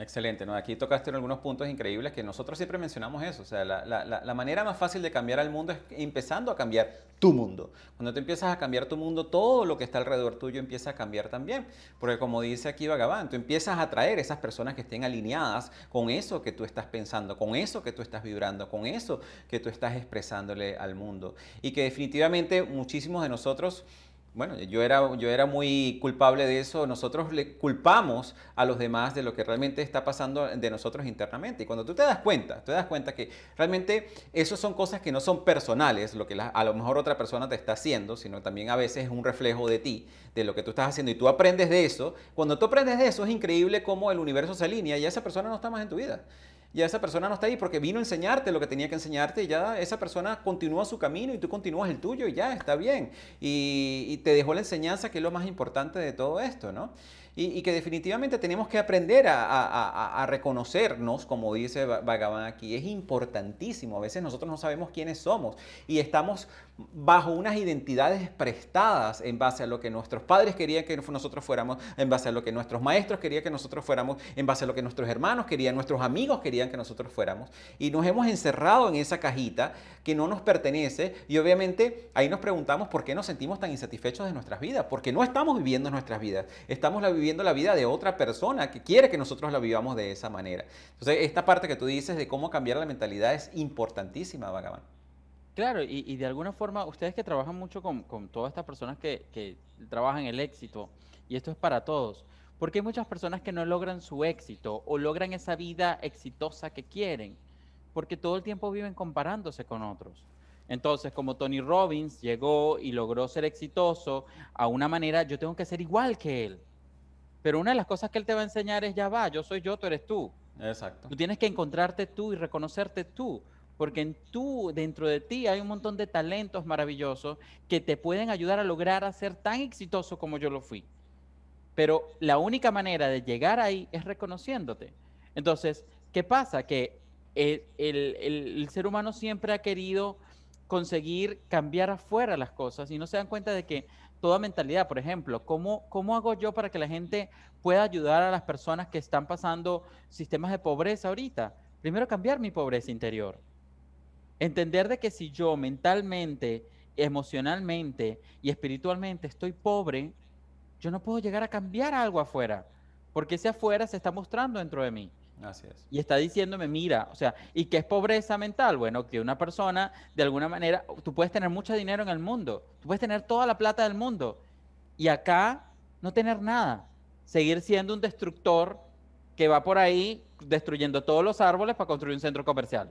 Excelente, ¿no? aquí tocaste en algunos puntos increíbles que nosotros siempre mencionamos eso, o sea, la, la, la, manera más fácil de cambiar al mundo es empezando a cambiar tu mundo. Cuando te empiezas a cambiar tu mundo, todo lo que está alrededor tuyo empieza a cambiar también, porque como dice aquí Bhagavan, tú empiezas a atraer esas personas que estén alineadas con eso que tú estás pensando, con eso que tú estás vibrando, con eso que tú estás expresándole al mundo. Y que definitivamente muchísimos de nosotros bueno, yo era, yo era muy culpable de eso. Nosotros le culpamos a los demás de lo que realmente está pasando de nosotros internamente. Y cuando tú te das cuenta, te das cuenta que realmente eso son cosas que no son personales, lo que a lo mejor otra persona te está haciendo, sino también a veces es un reflejo de ti, de lo que tú estás haciendo. Y tú aprendes de eso. Cuando tú aprendes de eso, es increíble cómo el universo se alinea y esa persona no está más en tu vida ya esa persona no está ahí porque vino a enseñarte lo que tenía que enseñarte y ya esa persona continúa su camino y tú continúas el tuyo y ya está bien. Y, te dejó la enseñanza que es lo más importante de todo esto, ¿no? Y, que definitivamente tenemos que aprender a, reconocernos, como dice Bhagavan aquí, es importantísimo. A veces nosotros no sabemos quiénes somos y estamos bajo unas identidades prestadas en base a lo que nuestros padres querían que nosotros fuéramos, en base a lo que nuestros maestros querían que nosotros fuéramos, en base a lo que nuestros hermanos querían, nuestros amigos querían que nosotros fuéramos. Y nos hemos encerrado en esa cajita que no nos pertenece y obviamente ahí nos preguntamos por qué nos sentimos tan insatisfechos de nuestras vidas, porque no estamos viviendo nuestras vidas, estamos viviendo la vida de otra persona que quiere que nosotros la vivamos de esa manera. Entonces, esta parte que tú dices de cómo cambiar la mentalidad es importantísima, Vagabundo. Claro, y, de alguna forma, ustedes que trabajan mucho con, todas estas personas que, que, trabajan el éxito, y esto es para todos, porque hay muchas personas que no logran su éxito o logran esa vida exitosa que quieren, porque todo el tiempo viven comparándose con otros. Entonces, como Tony Robbins llegó y logró ser exitoso, a una manera yo tengo que ser igual que él. Pero una de las cosas que él te va a enseñar es, ya va, yo soy yo, tú eres tú. Exacto. Tú tienes que encontrarte tú y reconocerte tú porque en tú, dentro de ti, hay un montón de talentos maravillosos que te pueden ayudar a lograr ser tan exitoso como yo lo fui. Pero la única manera de llegar ahí es reconociéndote. Entonces, ¿qué pasa? Que eh, el, ser humano siempre ha querido conseguir cambiar afuera las cosas y no se dan cuenta de que toda mentalidad, por ejemplo, ¿cómo hago yo para que la gente pueda ayudar a las personas que están pasando sistemas de pobreza ahorita? Primero cambiar mi pobreza interior Entender de que si yo mentalmente, emocionalmente y espiritualmente estoy pobre, yo no puedo llegar a cambiar algo afuera, porque ese afuera se está mostrando dentro de mí. Y está diciéndome, mira, o sea, ¿y qué es pobreza mental? Bueno, que una persona, de alguna manera, tú puedes tener mucho dinero en el mundo, tú puedes tener toda la plata del mundo, y acá no tener nada, seguir siendo un destructor que va por ahí destruyendo todos los árboles para construir un centro comercial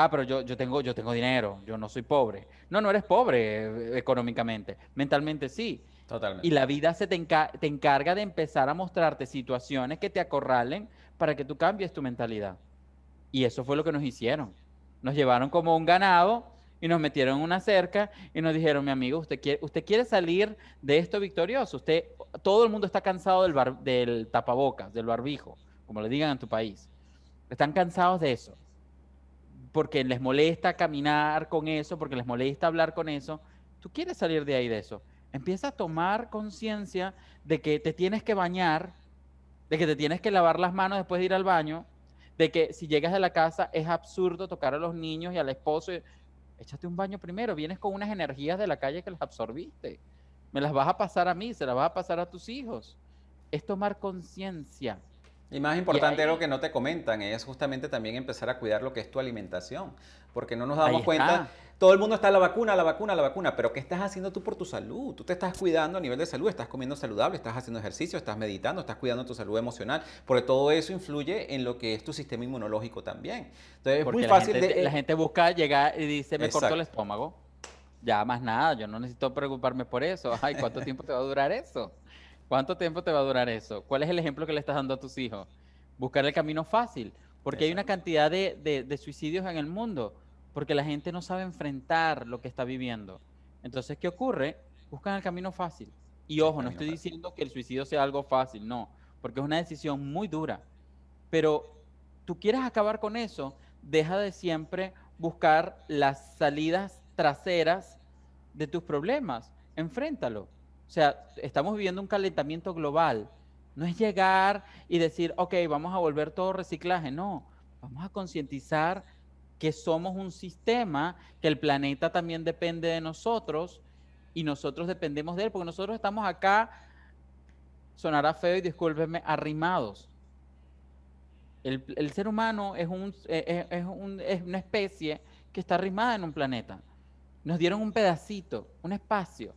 ah, pero yo, yo, tengo, yo tengo dinero, yo no soy pobre. No, no eres pobre eh, económicamente, mentalmente sí. Totalmente. Y la vida se te, encarga de empezar a mostrarte situaciones que te acorralen para que tú cambies tu mentalidad. Y eso fue lo que nos hicieron. Nos llevaron como un ganado y nos metieron en una cerca y nos dijeron, mi amigo, usted quiere, usted quiere salir de esto victorioso. Usted, todo el mundo está cansado del, bar del tapabocas, del barbijo, como le digan en tu país. Están cansados de eso porque les molesta caminar con eso, porque les molesta hablar con eso, tú quieres salir de ahí de eso. Empieza a tomar conciencia de que te tienes que bañar, de que te tienes que lavar las manos después de ir al baño, de que si llegas de la casa es absurdo tocar a los niños y al esposo. Échate un baño primero, vienes con unas energías de la calle que las absorbiste. Me las vas a pasar a mí, se las vas a pasar a tus hijos. Es tomar conciencia. Y más importante, algo que no te comentan, es justamente también empezar a cuidar lo que es tu alimentación, porque no nos damos cuenta, todo el mundo está a la vacuna, la vacuna, la vacuna, pero ¿qué estás haciendo tú por tu salud? Tú te estás cuidando a nivel de salud, estás comiendo saludable, estás haciendo ejercicio, estás meditando, estás cuidando tu salud emocional, porque todo eso influye en lo que es tu sistema inmunológico también. Entonces es muy fácil gente, de, eh, la gente busca llegar y dice, me corto el estómago. Ya, más nada, yo no necesito preocuparme por eso. Ay, ¿cuánto tiempo te va a durar eso? ¿Cuánto tiempo te va a durar eso? ¿Cuál es el ejemplo que le estás dando a tus hijos? Buscar el camino fácil, porque hay una cantidad de, suicidios en el mundo, porque la gente no sabe enfrentar lo que está viviendo. Entonces, ¿qué ocurre? Buscan el camino fácil. Y ojo, no estoy diciendo que el suicidio sea algo fácil, no, porque es una decisión muy dura. Pero tú quieres acabar con eso, deja de siempre buscar las salidas traseras de tus problemas. Enfréntalo o sea, estamos viviendo un calentamiento global. No es llegar y decir, ok, vamos a volver todo reciclaje. No, vamos a concientizar que somos un sistema, que el planeta también depende de nosotros y nosotros dependemos de él, porque nosotros estamos acá, sonará feo y discúlpeme, arrimados. El, ser humano eh, eh, es, un, es una especie que está arrimada en un planeta. Nos dieron un pedacito, un espacio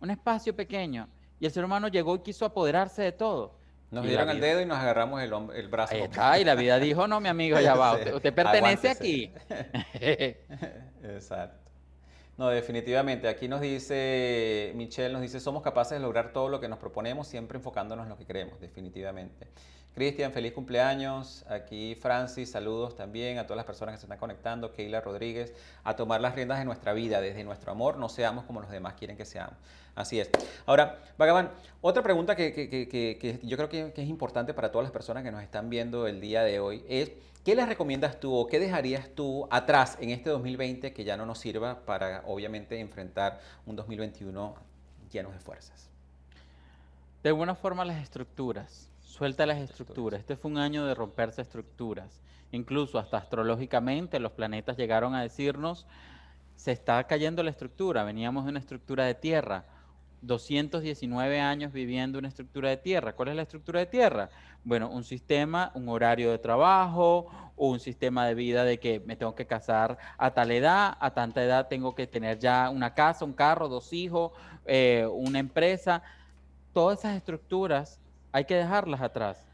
un espacio pequeño. Y el ser humano llegó y quiso apoderarse de todo. Nos dieron el dedo y nos agarramos el, el brazo. y la vida dijo, no, mi amigo, ya va, usted, usted pertenece aquí. Exacto. No, definitivamente. Aquí nos dice, Michelle nos dice, somos capaces de lograr todo lo que nos proponemos, siempre enfocándonos en lo que creemos, definitivamente. Cristian, feliz cumpleaños. Aquí Francis, saludos también a todas las personas que se están conectando. Keila Rodríguez, a tomar las riendas de nuestra vida, desde nuestro amor, no seamos como los demás quieren que seamos. Así es. Ahora, Bhagavan, otra pregunta que, que yo creo que, es importante para todas las personas que nos están viendo el día de hoy es, ¿qué les recomiendas tú o qué dejarías tú atrás en este 2020 que ya no nos sirva para, obviamente, enfrentar un 2021 lleno de fuerzas? De alguna forma, las estructuras Suelta las estructuras. Este fue un año de romperse estructuras. Incluso hasta astrológicamente los planetas llegaron a decirnos, se está cayendo la estructura, veníamos de una estructura de tierra. 219 años viviendo una estructura de tierra. ¿Cuál es la estructura de tierra? Bueno, un sistema, un horario de trabajo, un sistema de vida de que me tengo que casar a tal edad, a tanta edad tengo que tener ya una casa, un carro, dos hijos, eh, una empresa. Todas esas estructuras hay que dejarlas atrás.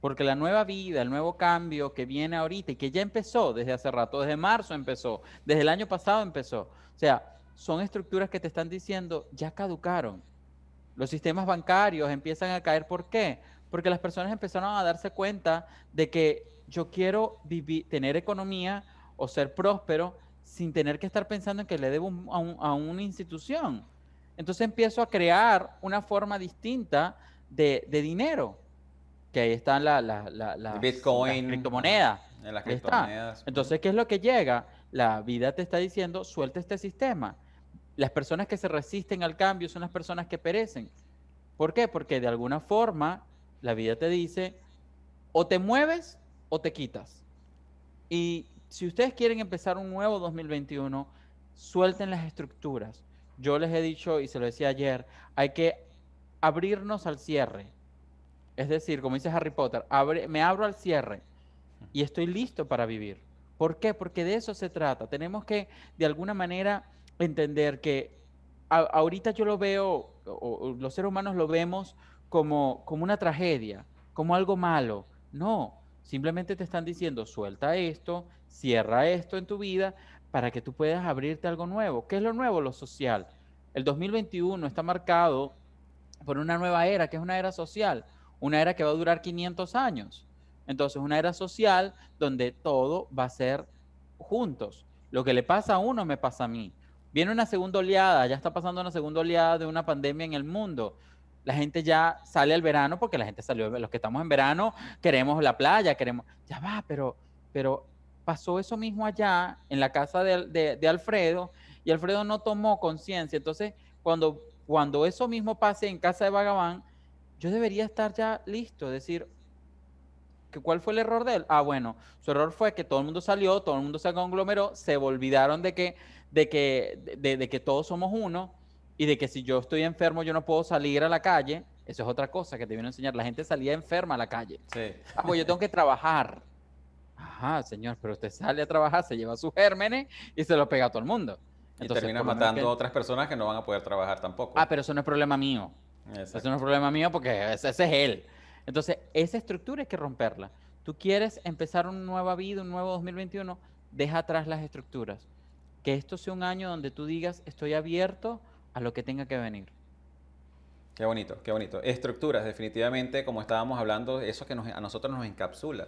Porque la nueva vida, el nuevo cambio que viene ahorita y que ya empezó desde hace rato, desde marzo empezó, desde el año pasado empezó. O sea, son estructuras que te están diciendo, ya caducaron. Los sistemas bancarios empiezan a caer. ¿Por qué? Porque las personas empezaron a darse cuenta de que yo quiero vivir, tener economía o ser próspero sin tener que estar pensando en que le debo a, a una institución. Entonces empiezo a crear una forma distinta de, dinero. Que ahí están la, la, Bitcoin, las criptomonedas. Entonces, ¿qué es lo que llega? La vida te está diciendo, suelta este sistema. Las personas que se resisten al cambio son las personas que perecen. ¿Por qué? Porque de alguna forma la vida te dice, o te mueves o te quitas. Y si ustedes quieren empezar un nuevo 2021, suelten las estructuras. Yo les he dicho y se lo decía ayer, hay que abrirnos al cierre. Es decir, como dice Harry Potter, me abro al cierre y estoy listo para vivir. ¿Por qué? Porque de eso se trata. Tenemos que, de alguna manera, entender que ahorita yo lo veo, los seres humanos lo vemos como, como una tragedia, como algo malo. No, simplemente te están diciendo, suelta esto, cierra esto en tu vida para que tú puedas abrirte algo nuevo. ¿Qué es lo nuevo? Lo social. El 2021 está marcado por una nueva era, que es una era social, una era que va a durar 500 años. Entonces, una era social donde todo va a ser juntos. Lo que le pasa a uno me pasa a mí. Viene una segunda oleada, ya está pasando una segunda oleada de una pandemia en el mundo. La gente ya sale al verano porque la gente salió, los que estamos en verano queremos la playa, queremos, ya va, pero, pero pasó eso mismo allá en la casa de, de Alfredo y Alfredo no tomó conciencia. Entonces, cuando cuando eso mismo pase en casa de Vagabán, yo debería estar ya listo, decir, ¿cuál fue el error de él? Ah, bueno, su error fue que todo el mundo salió, todo el mundo se conglomeró, se olvidaron de que, de que, de, que todos somos uno y de que si yo estoy enfermo yo no puedo salir a la calle. Eso es otra cosa que te vino a enseñar. La gente salía enferma a la calle. Sí. Ah, pues yo tengo que trabajar. Ajá, señor, pero usted sale a trabajar, se lleva su gérmenes y se lo pega a todo el mundo. Entonces, y terminas matando a otras personas que no van a poder trabajar tampoco. Ah, pero eso no es problema mío. Eso no es problema mío porque ese, es él. Entonces, esa estructura hay que romperla. Tú quieres empezar una nueva vida, un nuevo 2021, deja atrás las estructuras. Que esto sea un año donde tú digas, estoy abierto a lo que tenga que venir. Qué bonito, qué bonito. Estructuras, definitivamente, como estábamos hablando, eso que nos, a nosotros nos encapsula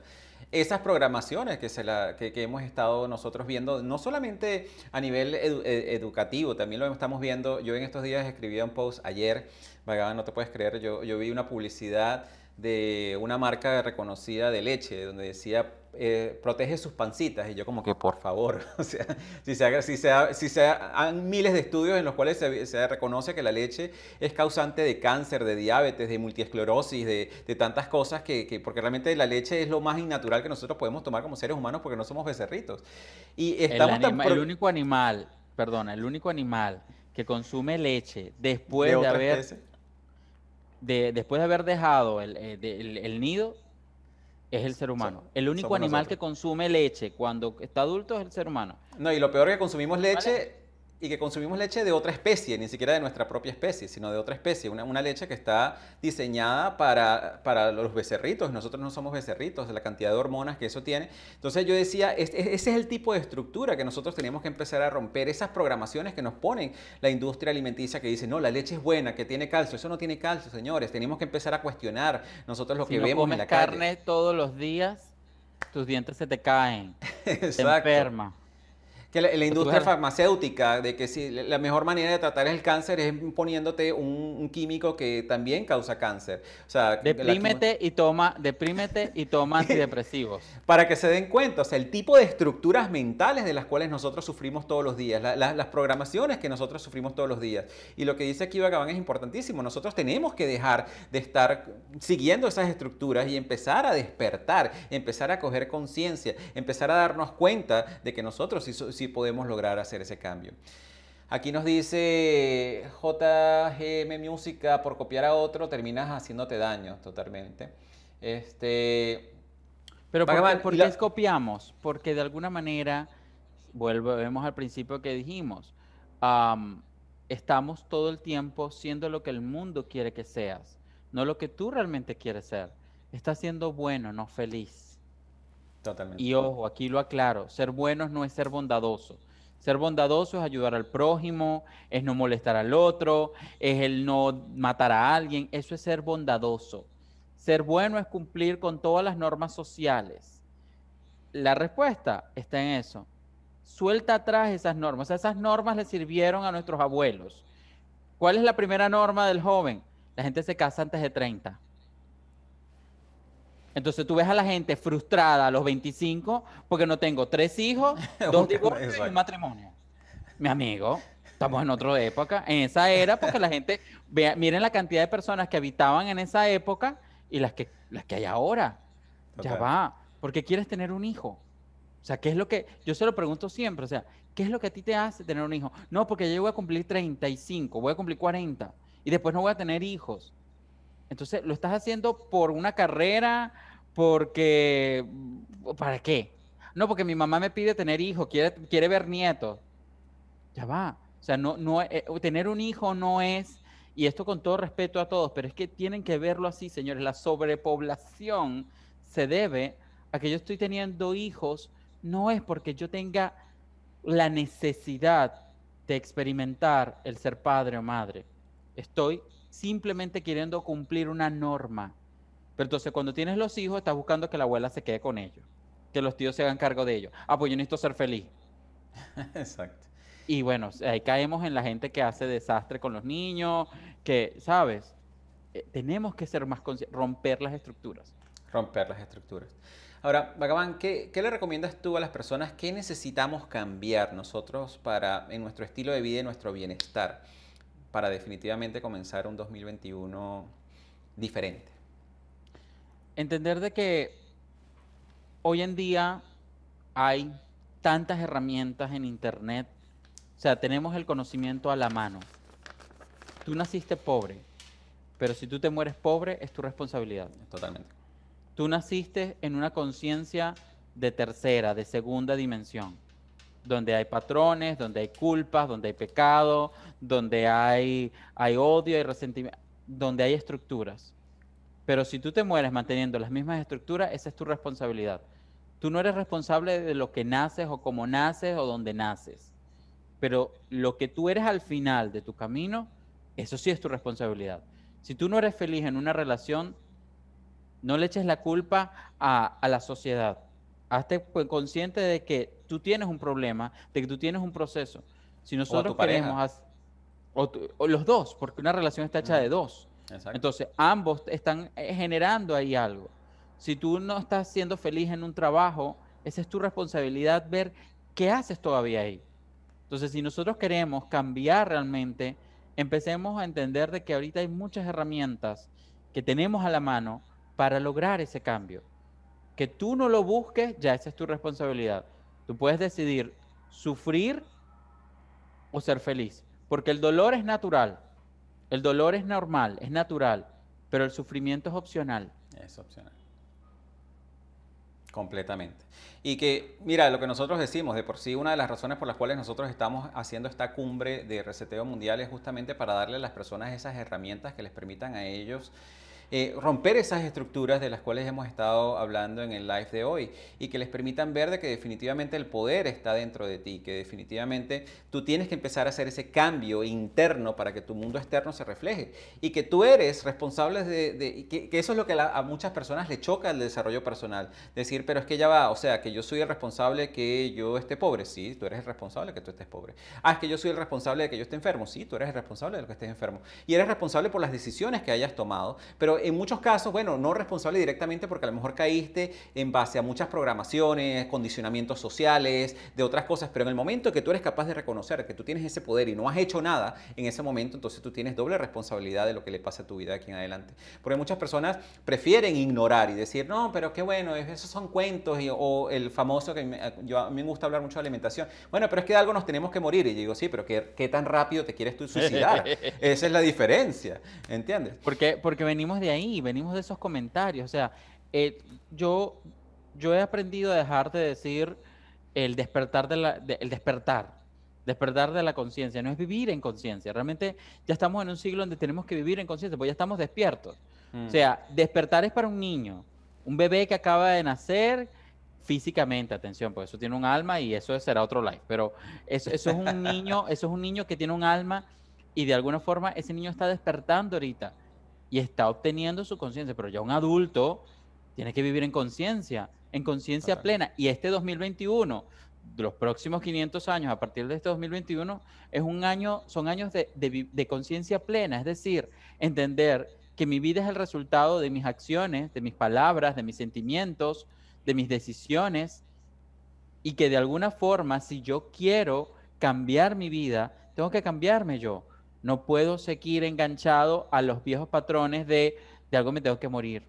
esas programaciones que, se la, que, hemos estado nosotros viendo, no solamente a nivel e-, educativo, también lo estamos viendo. Yo en estos días escribí un post ayer, no te puedes creer, yo, yo vi una publicidad de una marca reconocida de leche, donde decía, eh, protege sus pancitas. Y yo como que, por favor, o sea, si se, si se, si se han miles de estudios en los cuales se, reconoce que la leche es causante de cáncer, de diabetes, de multiesclerosis, de, tantas cosas, que, porque realmente la leche es lo más innatural que nosotros podemos tomar como seres humanos porque no somos becerritos. Y estamos el, único animal, perdona, el único animal que consume leche después de, haber de, después de haber dejado el, eh, el, nido, es el ser humano. el único animal que consume leche cuando está adulto es el ser humano. No, y lo peor que consumimos leche y que consumimos leche de otra especie, ni siquiera de nuestra propia especie, sino de otra especie, una, una leche que está diseñada para, para, los becerritos, nosotros no somos becerritos, la cantidad de hormonas que eso tiene. Entonces yo decía, este, e-, ese es el tipo de estructura que nosotros tenemos que empezar a romper, esas programaciones que nos ponen la industria alimenticia que dice, no, la leche es buena, que tiene calcio, eso no tiene calcio, señores, tenemos que empezar a cuestionar nosotros lo que vemos en la carne todos los días, tus dientes se te caen, se Que la, industria farmacéutica, de que si la mejor manera de tratar el cáncer es poniéndote un, químico que también causa cáncer. O sea, deprímete y toma, deprímete y toma antidepresivos. Para que se den cuenta, o sea, el tipo de estructuras mentales de las cuales nosotros sufrimos todos los días, las programaciones que nosotros sufrimos todos los días. Y lo que dice aquí Vagabán es importantísimo. Nosotros tenemos que dejar de estar siguiendo esas estructuras y empezar a despertar, empezar a coger conciencia, empezar a darnos cuenta de que nosotros si, sí podemos lograr hacer ese cambio. Aquí nos dice JGM Música, por copiar a otro terminas haciéndote daño totalmente. Este, Pero ¿por, qué, copiamos? Porque de alguna manera, volvemos al principio que dijimos, estamos todo el tiempo siendo lo que el mundo quiere que seas, no lo que tú realmente quieres ser. Estás siendo bueno, no feliz y ojo, aquí lo aclaro, ser buenos no es ser bondadoso. Ser bondadoso es ayudar al prójimo, es no molestar al otro, es el no matar a alguien. Eso es ser bondadoso. Ser bueno es cumplir con todas las normas sociales. La respuesta está en eso. Suelta atrás esas normas. esas normas le sirvieron a nuestros abuelos. ¿Cuál es la primera norma del joven? La gente se casa antes de 30. Entonces tú ves a la gente frustrada a los 25 porque no tengo tres hijos, dos divorcios y un matrimonio. Mi amigo, estamos en otra época, en esa era, porque la gente, vea, miren la cantidad de personas que habitaban en esa época y las que, las que hay ahora. Ya va, porque quieres tener un hijo. O sea, ¿qué es lo que, yo se lo pregunto siempre, o sea, ¿qué es lo que a ti te hace tener un hijo? No, porque yo voy a cumplir 35, voy a cumplir 40 y después no voy a tener hijos. Entonces, lo estás haciendo por una carrera, porque, mm, ¿para qué? No, porque mi mamá me pide tener hijos, quiere, quiere ver nietos. Ya va. O sea, no, no, eh, eh, tener un hijo no es, y esto con todo respeto a todos, pero es que tienen que verlo así, señores. La sobrepoblación se debe a que yo estoy teniendo hijos, no es porque yo tenga la necesidad de experimentar el ser padre o madre. Estoy simplemente queriendo cumplir una norma. Pero entonces cuando tienes los hijos, estás buscando que la abuela se quede con ellos, que los tíos se hagan cargo de ellos. Ah, pues yo necesito ser feliz. Exacto. Y bueno, ahí caemos en la gente que hace desastre con los niños, que, ¿sabes? Eh, tenemos que ser más conscientes, romper las estructuras. Romper las estructuras. Ahora, Bagaban, ¿qué, le recomiendas tú a las personas? ¿Qué necesitamos cambiar nosotros para, en nuestro estilo de vida y nuestro bienestar para definitivamente comenzar un 2021 diferente? entender de que hoy en día hay tantas herramientas en Internet, o sea, tenemos el conocimiento a la mano. Tú naciste pobre, pero si tú te mueres pobre es tu responsabilidad. Totalmente. Tú naciste en una conciencia de tercera, de segunda dimensión, donde hay patrones, donde hay culpas, donde hay pecado, donde hay, hay odio, hay resentimiento, donde hay estructuras. Pero si tú te mueres manteniendo las mismas estructuras, esa es tu responsabilidad. Tú no eres responsable de lo que naces o cómo naces o dónde naces. Pero lo que tú eres al final de tu camino, eso sí es tu responsabilidad. Si tú no eres feliz en una relación, no le eches la culpa a, la sociedad. Hazte consciente de que tú tienes un problema, de que tú tienes un proceso. Si nosotros queremos... o, los dos, porque una relación está hecha de dos. Entonces, ambos están eh, generando ahí algo. Si tú no estás siendo feliz en un trabajo, esa es tu responsabilidad ver qué haces todavía ahí. Entonces, si nosotros queremos cambiar realmente, empecemos a entender de que ahorita hay muchas herramientas que tenemos a la mano para lograr ese cambio. Que tú no lo busques, ya esa es tu responsabilidad. Tú puedes decidir sufrir o ser feliz, porque el dolor es natural. El dolor es normal, es natural, pero el sufrimiento es opcional. Es opcional. Completamente. Y que, mira, lo que nosotros decimos, de por sí, una de las razones por las cuales nosotros estamos haciendo esta cumbre de reseteo mundial es justamente para darle a las personas esas herramientas que les permitan a ellos eh, romper esas estructuras de las cuales hemos estado hablando en el live de hoy y que les permitan ver de que definitivamente el poder está dentro de ti, que definitivamente tú tienes que empezar a hacer ese cambio interno para que tu mundo externo se refleje y que tú eres responsable de, que, eso es lo que a muchas personas le choca el desarrollo personal, decir, pero es que ya va, o sea, que yo soy el responsable que yo esté pobre, sí, tú eres el responsable que tú estés pobre. Ah, es que yo soy el responsable de que yo esté enfermo, sí, tú eres el responsable de que estés enfermo. Y eres responsable por las decisiones que hayas tomado, pero en muchos casos, bueno, no responsable directamente porque a lo mejor caíste en base a muchas programaciones, condicionamientos sociales, de otras cosas, pero en el momento que tú eres capaz de reconocer que tú tienes ese poder y no has hecho nada en ese momento, entonces tú tienes doble responsabilidad de lo que le pasa a tu vida aquí en adelante. Porque muchas personas prefieren ignorar y decir, no, pero qué bueno, esos son cuentos, o el famoso que eh, a mí me gusta hablar mucho de alimentación. Bueno, pero es que de algo nos tenemos que morir. Y yo digo, sí, pero ¿qué, qué tan rápido te quieres tú suicidar? Esa es la diferencia, ¿entiendes? Porque, porque venimos de ahí, venimos de esos comentarios. O sea, eh, yo, yo he aprendido a dejar de decir el despertar de la, el despertar, despertar de la conciencia, no es vivir en conciencia. Realmente ya estamos en un siglo donde tenemos que vivir en conciencia, pues ya estamos despiertos. Mm. O sea, despertar es para un niño, un bebé que acaba de nacer físicamente, atención, porque eso tiene un alma y eso será otro life pero eso, eso es un niño, eso es un niño que tiene un alma y de alguna forma ese niño está despertando ahorita y está obteniendo su conciencia, pero ya un adulto tiene que vivir en conciencia, en conciencia plena. Y este 2021, los próximos 500 años, a partir de este 2021, es un año, son años de conciencia plena, es decir, entender que mi vida es el resultado de mis acciones, de mis palabras, de mis sentimientos, de mis decisiones, y que de alguna forma, si yo quiero cambiar mi vida, tengo que cambiarme yo. No puedo seguir enganchado a los viejos patrones de, de algo me tengo que morir.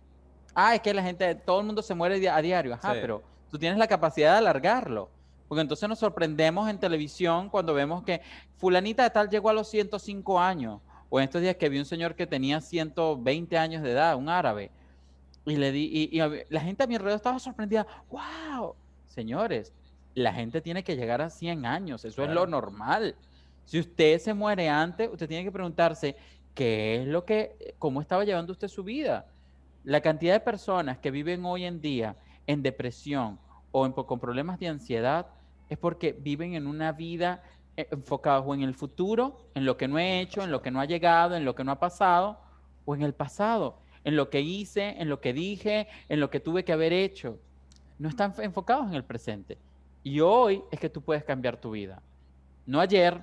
Ah, es que la gente, todo el mundo se muere a diario, ajá, pero tú tienes la capacidad de alargarlo. Porque entonces nos sorprendemos en televisión cuando vemos que fulanita de tal llegó a los 105 años. O en estos días que vi un señor que tenía 120 años de edad, un árabe. Y, le la gente a mi alrededor estaba sorprendida. ¡Wow! Señores, la gente tiene que llegar a 100 años. Eso es lo normal. Si usted se muere antes, usted tiene que preguntarse qué es lo que, cómo estaba llevando usted su vida. La cantidad de personas que viven hoy en día en depresión o con problemas de ansiedad es porque viven en una vida eh, enfocada o en el futuro, en lo que no he hecho, en lo que no ha llegado, en lo que no ha pasado, o en el pasado, en lo que hice, en lo que dije, en lo que tuve que haber hecho. No están enfocados en el presente. Y hoy es que tú puedes cambiar tu vida. No ayer,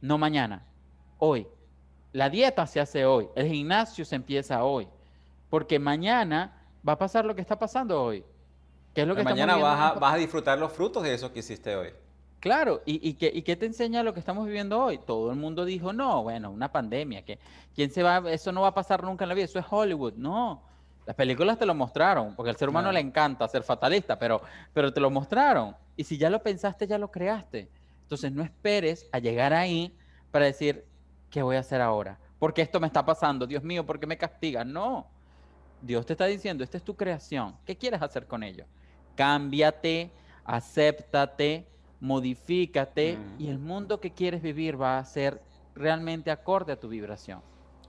no mañana, hoy. La dieta se hace hoy, el gimnasio se empieza hoy, porque mañana va a pasar lo que está pasando hoy. Que es lo que mañana vas a, disfrutar los frutos de eso que hiciste hoy. Claro, ¿Y, qué, te enseña lo que estamos viviendo hoy? Todo el mundo dijo, no, bueno, una pandemia, que ¿quién se va? Eso no va a pasar nunca en la vida, eso es Hollywood, no. Las películas te lo mostraron, porque al ser humano le encanta ser fatalista, pero, pero te lo mostraron. Y si ya lo pensaste, ya lo creaste. Entonces no esperes a llegar ahí para decir, ¿qué voy a hacer ahora? Porque esto me está pasando, Dios mío, ¿por qué me castiga. No, Dios te está diciendo, esta es tu creación, ¿qué quieres hacer con ello? Cámbiate, acéptate, modifícate mm. y el mundo que quieres vivir va a ser realmente acorde a tu vibración.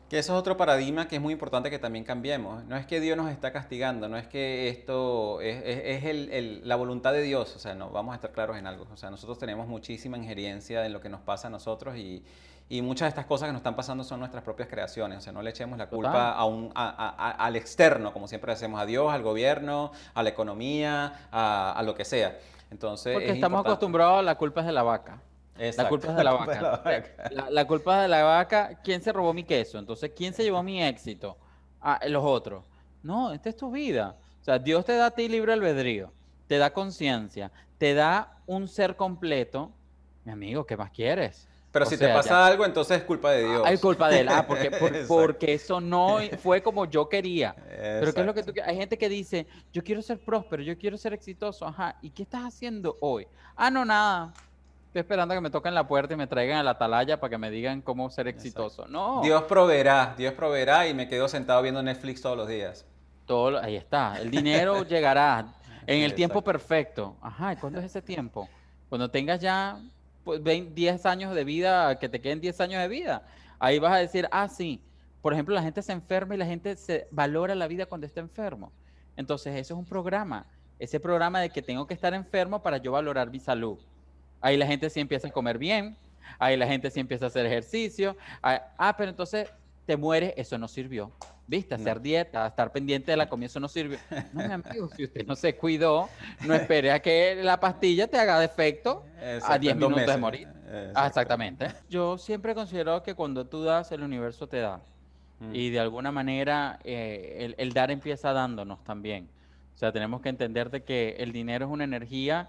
Que eso es otro paradigma que es muy importante que también cambiemos. No es que Dios nos está castigando, no es que esto es, la voluntad de Dios, o sea, no, vamos a estar claros en algo. O sea, nosotros tenemos muchísima injerencia en lo que nos pasa a nosotros y, muchas de estas cosas que nos están pasando son nuestras propias creaciones. O sea, no le echemos la culpa al externo, como siempre hacemos, a Dios, al gobierno, a la economía, a, lo que sea. Entonces, Porque estamos acostumbrados a la culpa es de la vaca. La culpa es de la, vaca. la, culpa de la vaca. ¿Quién se robó mi queso? Entonces, ¿quién se llevó mi éxito? Ah, los otros. No, esta es tu vida. O sea, Dios te da a ti libre albedrío, te da conciencia, te da un ser completo. Mi amigo, ¿qué más quieres? Pero si te pasa algo, entonces es culpa de Dios. es culpa de él. Ah, porque, porque eso no fue como yo quería. Pero ¿qué es lo que tú Hay gente que dice, yo quiero ser próspero, yo quiero ser exitoso. Ajá, ¿y qué estás haciendo hoy? Ah, no, nada. Estoy esperando a que me toquen la puerta y me traigan a la atalaya para que me digan cómo ser exitoso. No. Dios proveerá, Dios proveerá y me quedo sentado viendo Netflix todos los días. Todo, ahí está. El dinero llegará en el tiempo perfecto. Ajá, ¿y cuándo es ese tiempo? Cuando tengas ya pues, 10 años de vida, que te queden 10 años de vida. Ahí vas a decir, ah, sí. Por ejemplo, la gente se enferma y la gente se valora la vida cuando está enfermo. Entonces, eso es un programa. Ese programa de que tengo que estar enfermo para yo valorar mi salud. Ahí la gente sí empieza a comer bien, ahí la gente sí empieza a hacer ejercicio. ah, ah pero entonces te mueres, eso no sirvió. ¿Viste? Hacer dieta, estar pendiente de la comida, eso no sirvió. No, mi amigo, si usted no se cuidó, no espere a que la pastilla te haga defecto a 10 minutos de morir. Ah, exactamente. Yo siempre considero que cuando tú das, el universo te da. Mm. Y de alguna manera, eh, el, dar empieza dándonos también. O sea, tenemos que entender que el dinero es una energía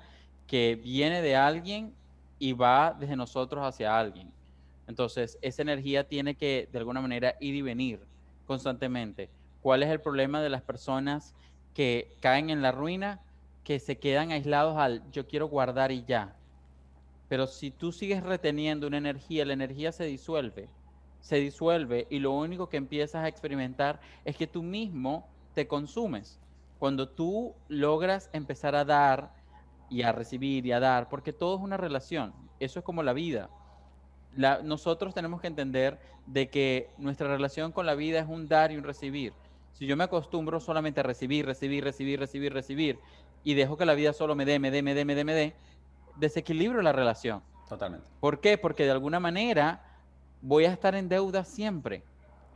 que viene de alguien y va desde nosotros hacia alguien. Entonces, esa energía tiene que, de alguna manera, ir y venir constantemente. ¿Cuál es el problema de las personas que caen en la ruina, que se quedan aislados al yo quiero guardar y ya? Pero si tú sigues reteniendo una energía, la energía se disuelve, se disuelve y lo único que empiezas a experimentar es que tú mismo te consumes. Cuando tú logras empezar a dar, y a recibir y a dar, porque todo es una relación. Eso es como la vida. nosotros tenemos que entender de que nuestra relación con la vida es un dar y un recibir. Si yo me acostumbro solamente a recibir, recibir, recibir, recibir, recibir, y dejo que la vida solo me dé, me dé, me dé, me dé, me dé, desequilibro la relación. Totalmente. ¿Por qué? Porque de alguna manera voy a estar en deuda siempre.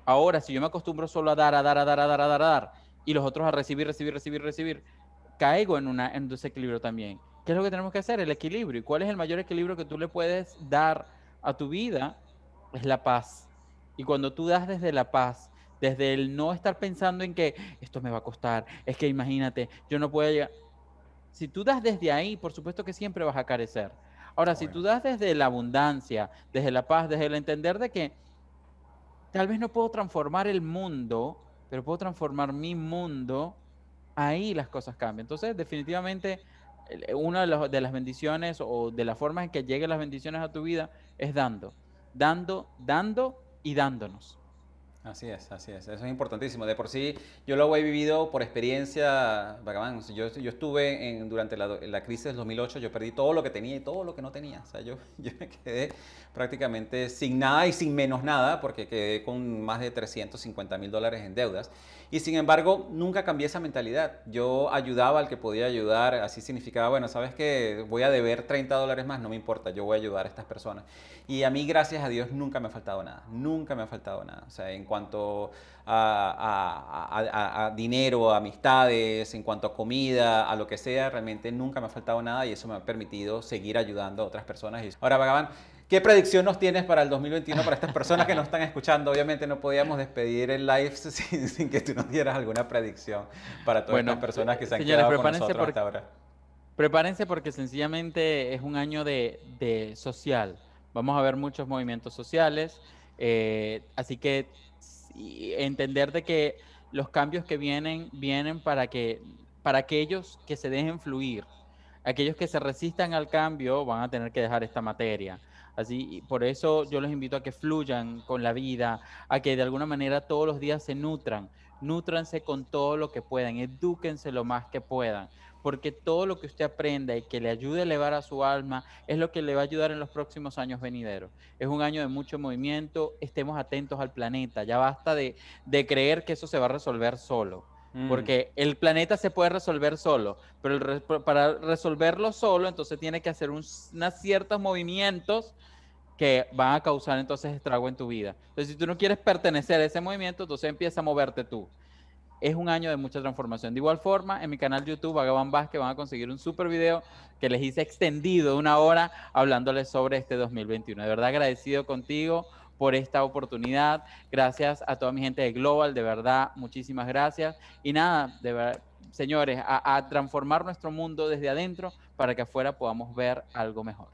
Ahora, si yo me acostumbro solo a dar, a dar, a dar, a dar, a dar, a dar, y los otros a recibir, recibir, recibir, recibir, caigo en, una, en un desequilibrio también. ¿Qué es lo que tenemos que hacer? El equilibrio. ¿Y cuál es el mayor equilibrio que tú le puedes dar a tu vida? Es la paz. Y cuando tú das desde la paz, desde el no estar pensando en que esto me va a costar, es que imagínate, yo no puedo llegar. Si tú das desde ahí, por supuesto que siempre vas a carecer. Ahora, si tú das desde la abundancia, desde la paz, desde el entender de que tal vez no puedo transformar el mundo, pero puedo transformar mi mundo ahí las cosas cambian. Entonces, definitivamente, eh, una de, las bendiciones o de las formas en que lleguen las bendiciones a tu vida es dando, dando, dando y dándonos. Así es, así es. Eso es importantísimo. De por sí, yo lo he vivido por experiencia, Yo, estuve en, durante la, crisis del 2008, yo perdí todo lo que tenía y todo lo que no tenía. O sea, yo, me quedé prácticamente sin nada y sin menos nada porque quedé con más de 350 mil dólares en deudas. Y sin embargo, nunca cambié esa mentalidad. Yo ayudaba al que podía ayudar. Así significaba, bueno, sabes que voy a deber 30 dólares más, no me importa, yo voy a ayudar a estas personas. Y a mí, gracias a Dios, nunca me ha faltado nada. Nunca me ha faltado nada. O sea, en en cuanto a, dinero, a amistades, en cuanto a comida, a lo que sea, realmente nunca me ha faltado nada y eso me ha permitido seguir ayudando a otras personas. Ahora, Bagaban, ¿Qué predicción nos tienes para el 2021 para estas personas que nos están escuchando? Obviamente no podíamos despedir el live sin, que tú nos dieras alguna predicción para todas las estas personas que se han quedado con nosotros hasta ahora. Prepárense porque sencillamente es un año de, de social. Vamos a ver muchos movimientos sociales. Eh, así que entender de que los cambios que vienen vienen para que para aquellos que se dejen fluir, aquellos que se resistan al cambio van a tener que dejar esta materia. Así, por eso yo los invito a que fluyan con la vida, a que de alguna manera todos los días se nutran, nutranse con todo lo que puedan, edúquense lo más que puedan porque todo lo que usted aprenda y que le ayude a elevar a su alma es lo que le va a ayudar en los próximos años venideros. Es un año de mucho movimiento, estemos atentos al planeta, ya basta de, creer que eso se va a resolver solo. Mm. Porque el planeta se puede resolver solo, pero para resolverlo solo, entonces tiene que hacer ciertos movimientos que van a causar entonces estrago en tu vida. Entonces, si tú no quieres pertenecer a ese movimiento, entonces empieza a moverte tú es un año de mucha transformación. De igual forma, en mi canal YouTube, Agaban Vázquez, van a conseguir un super video que les hice extendido una hora hablándoles sobre este 2021. De verdad agradecido contigo por esta oportunidad. Gracias a toda mi gente de Global, de verdad, muchísimas gracias. Y nada, señores, a transformar nuestro mundo desde adentro para que afuera podamos ver algo mejor.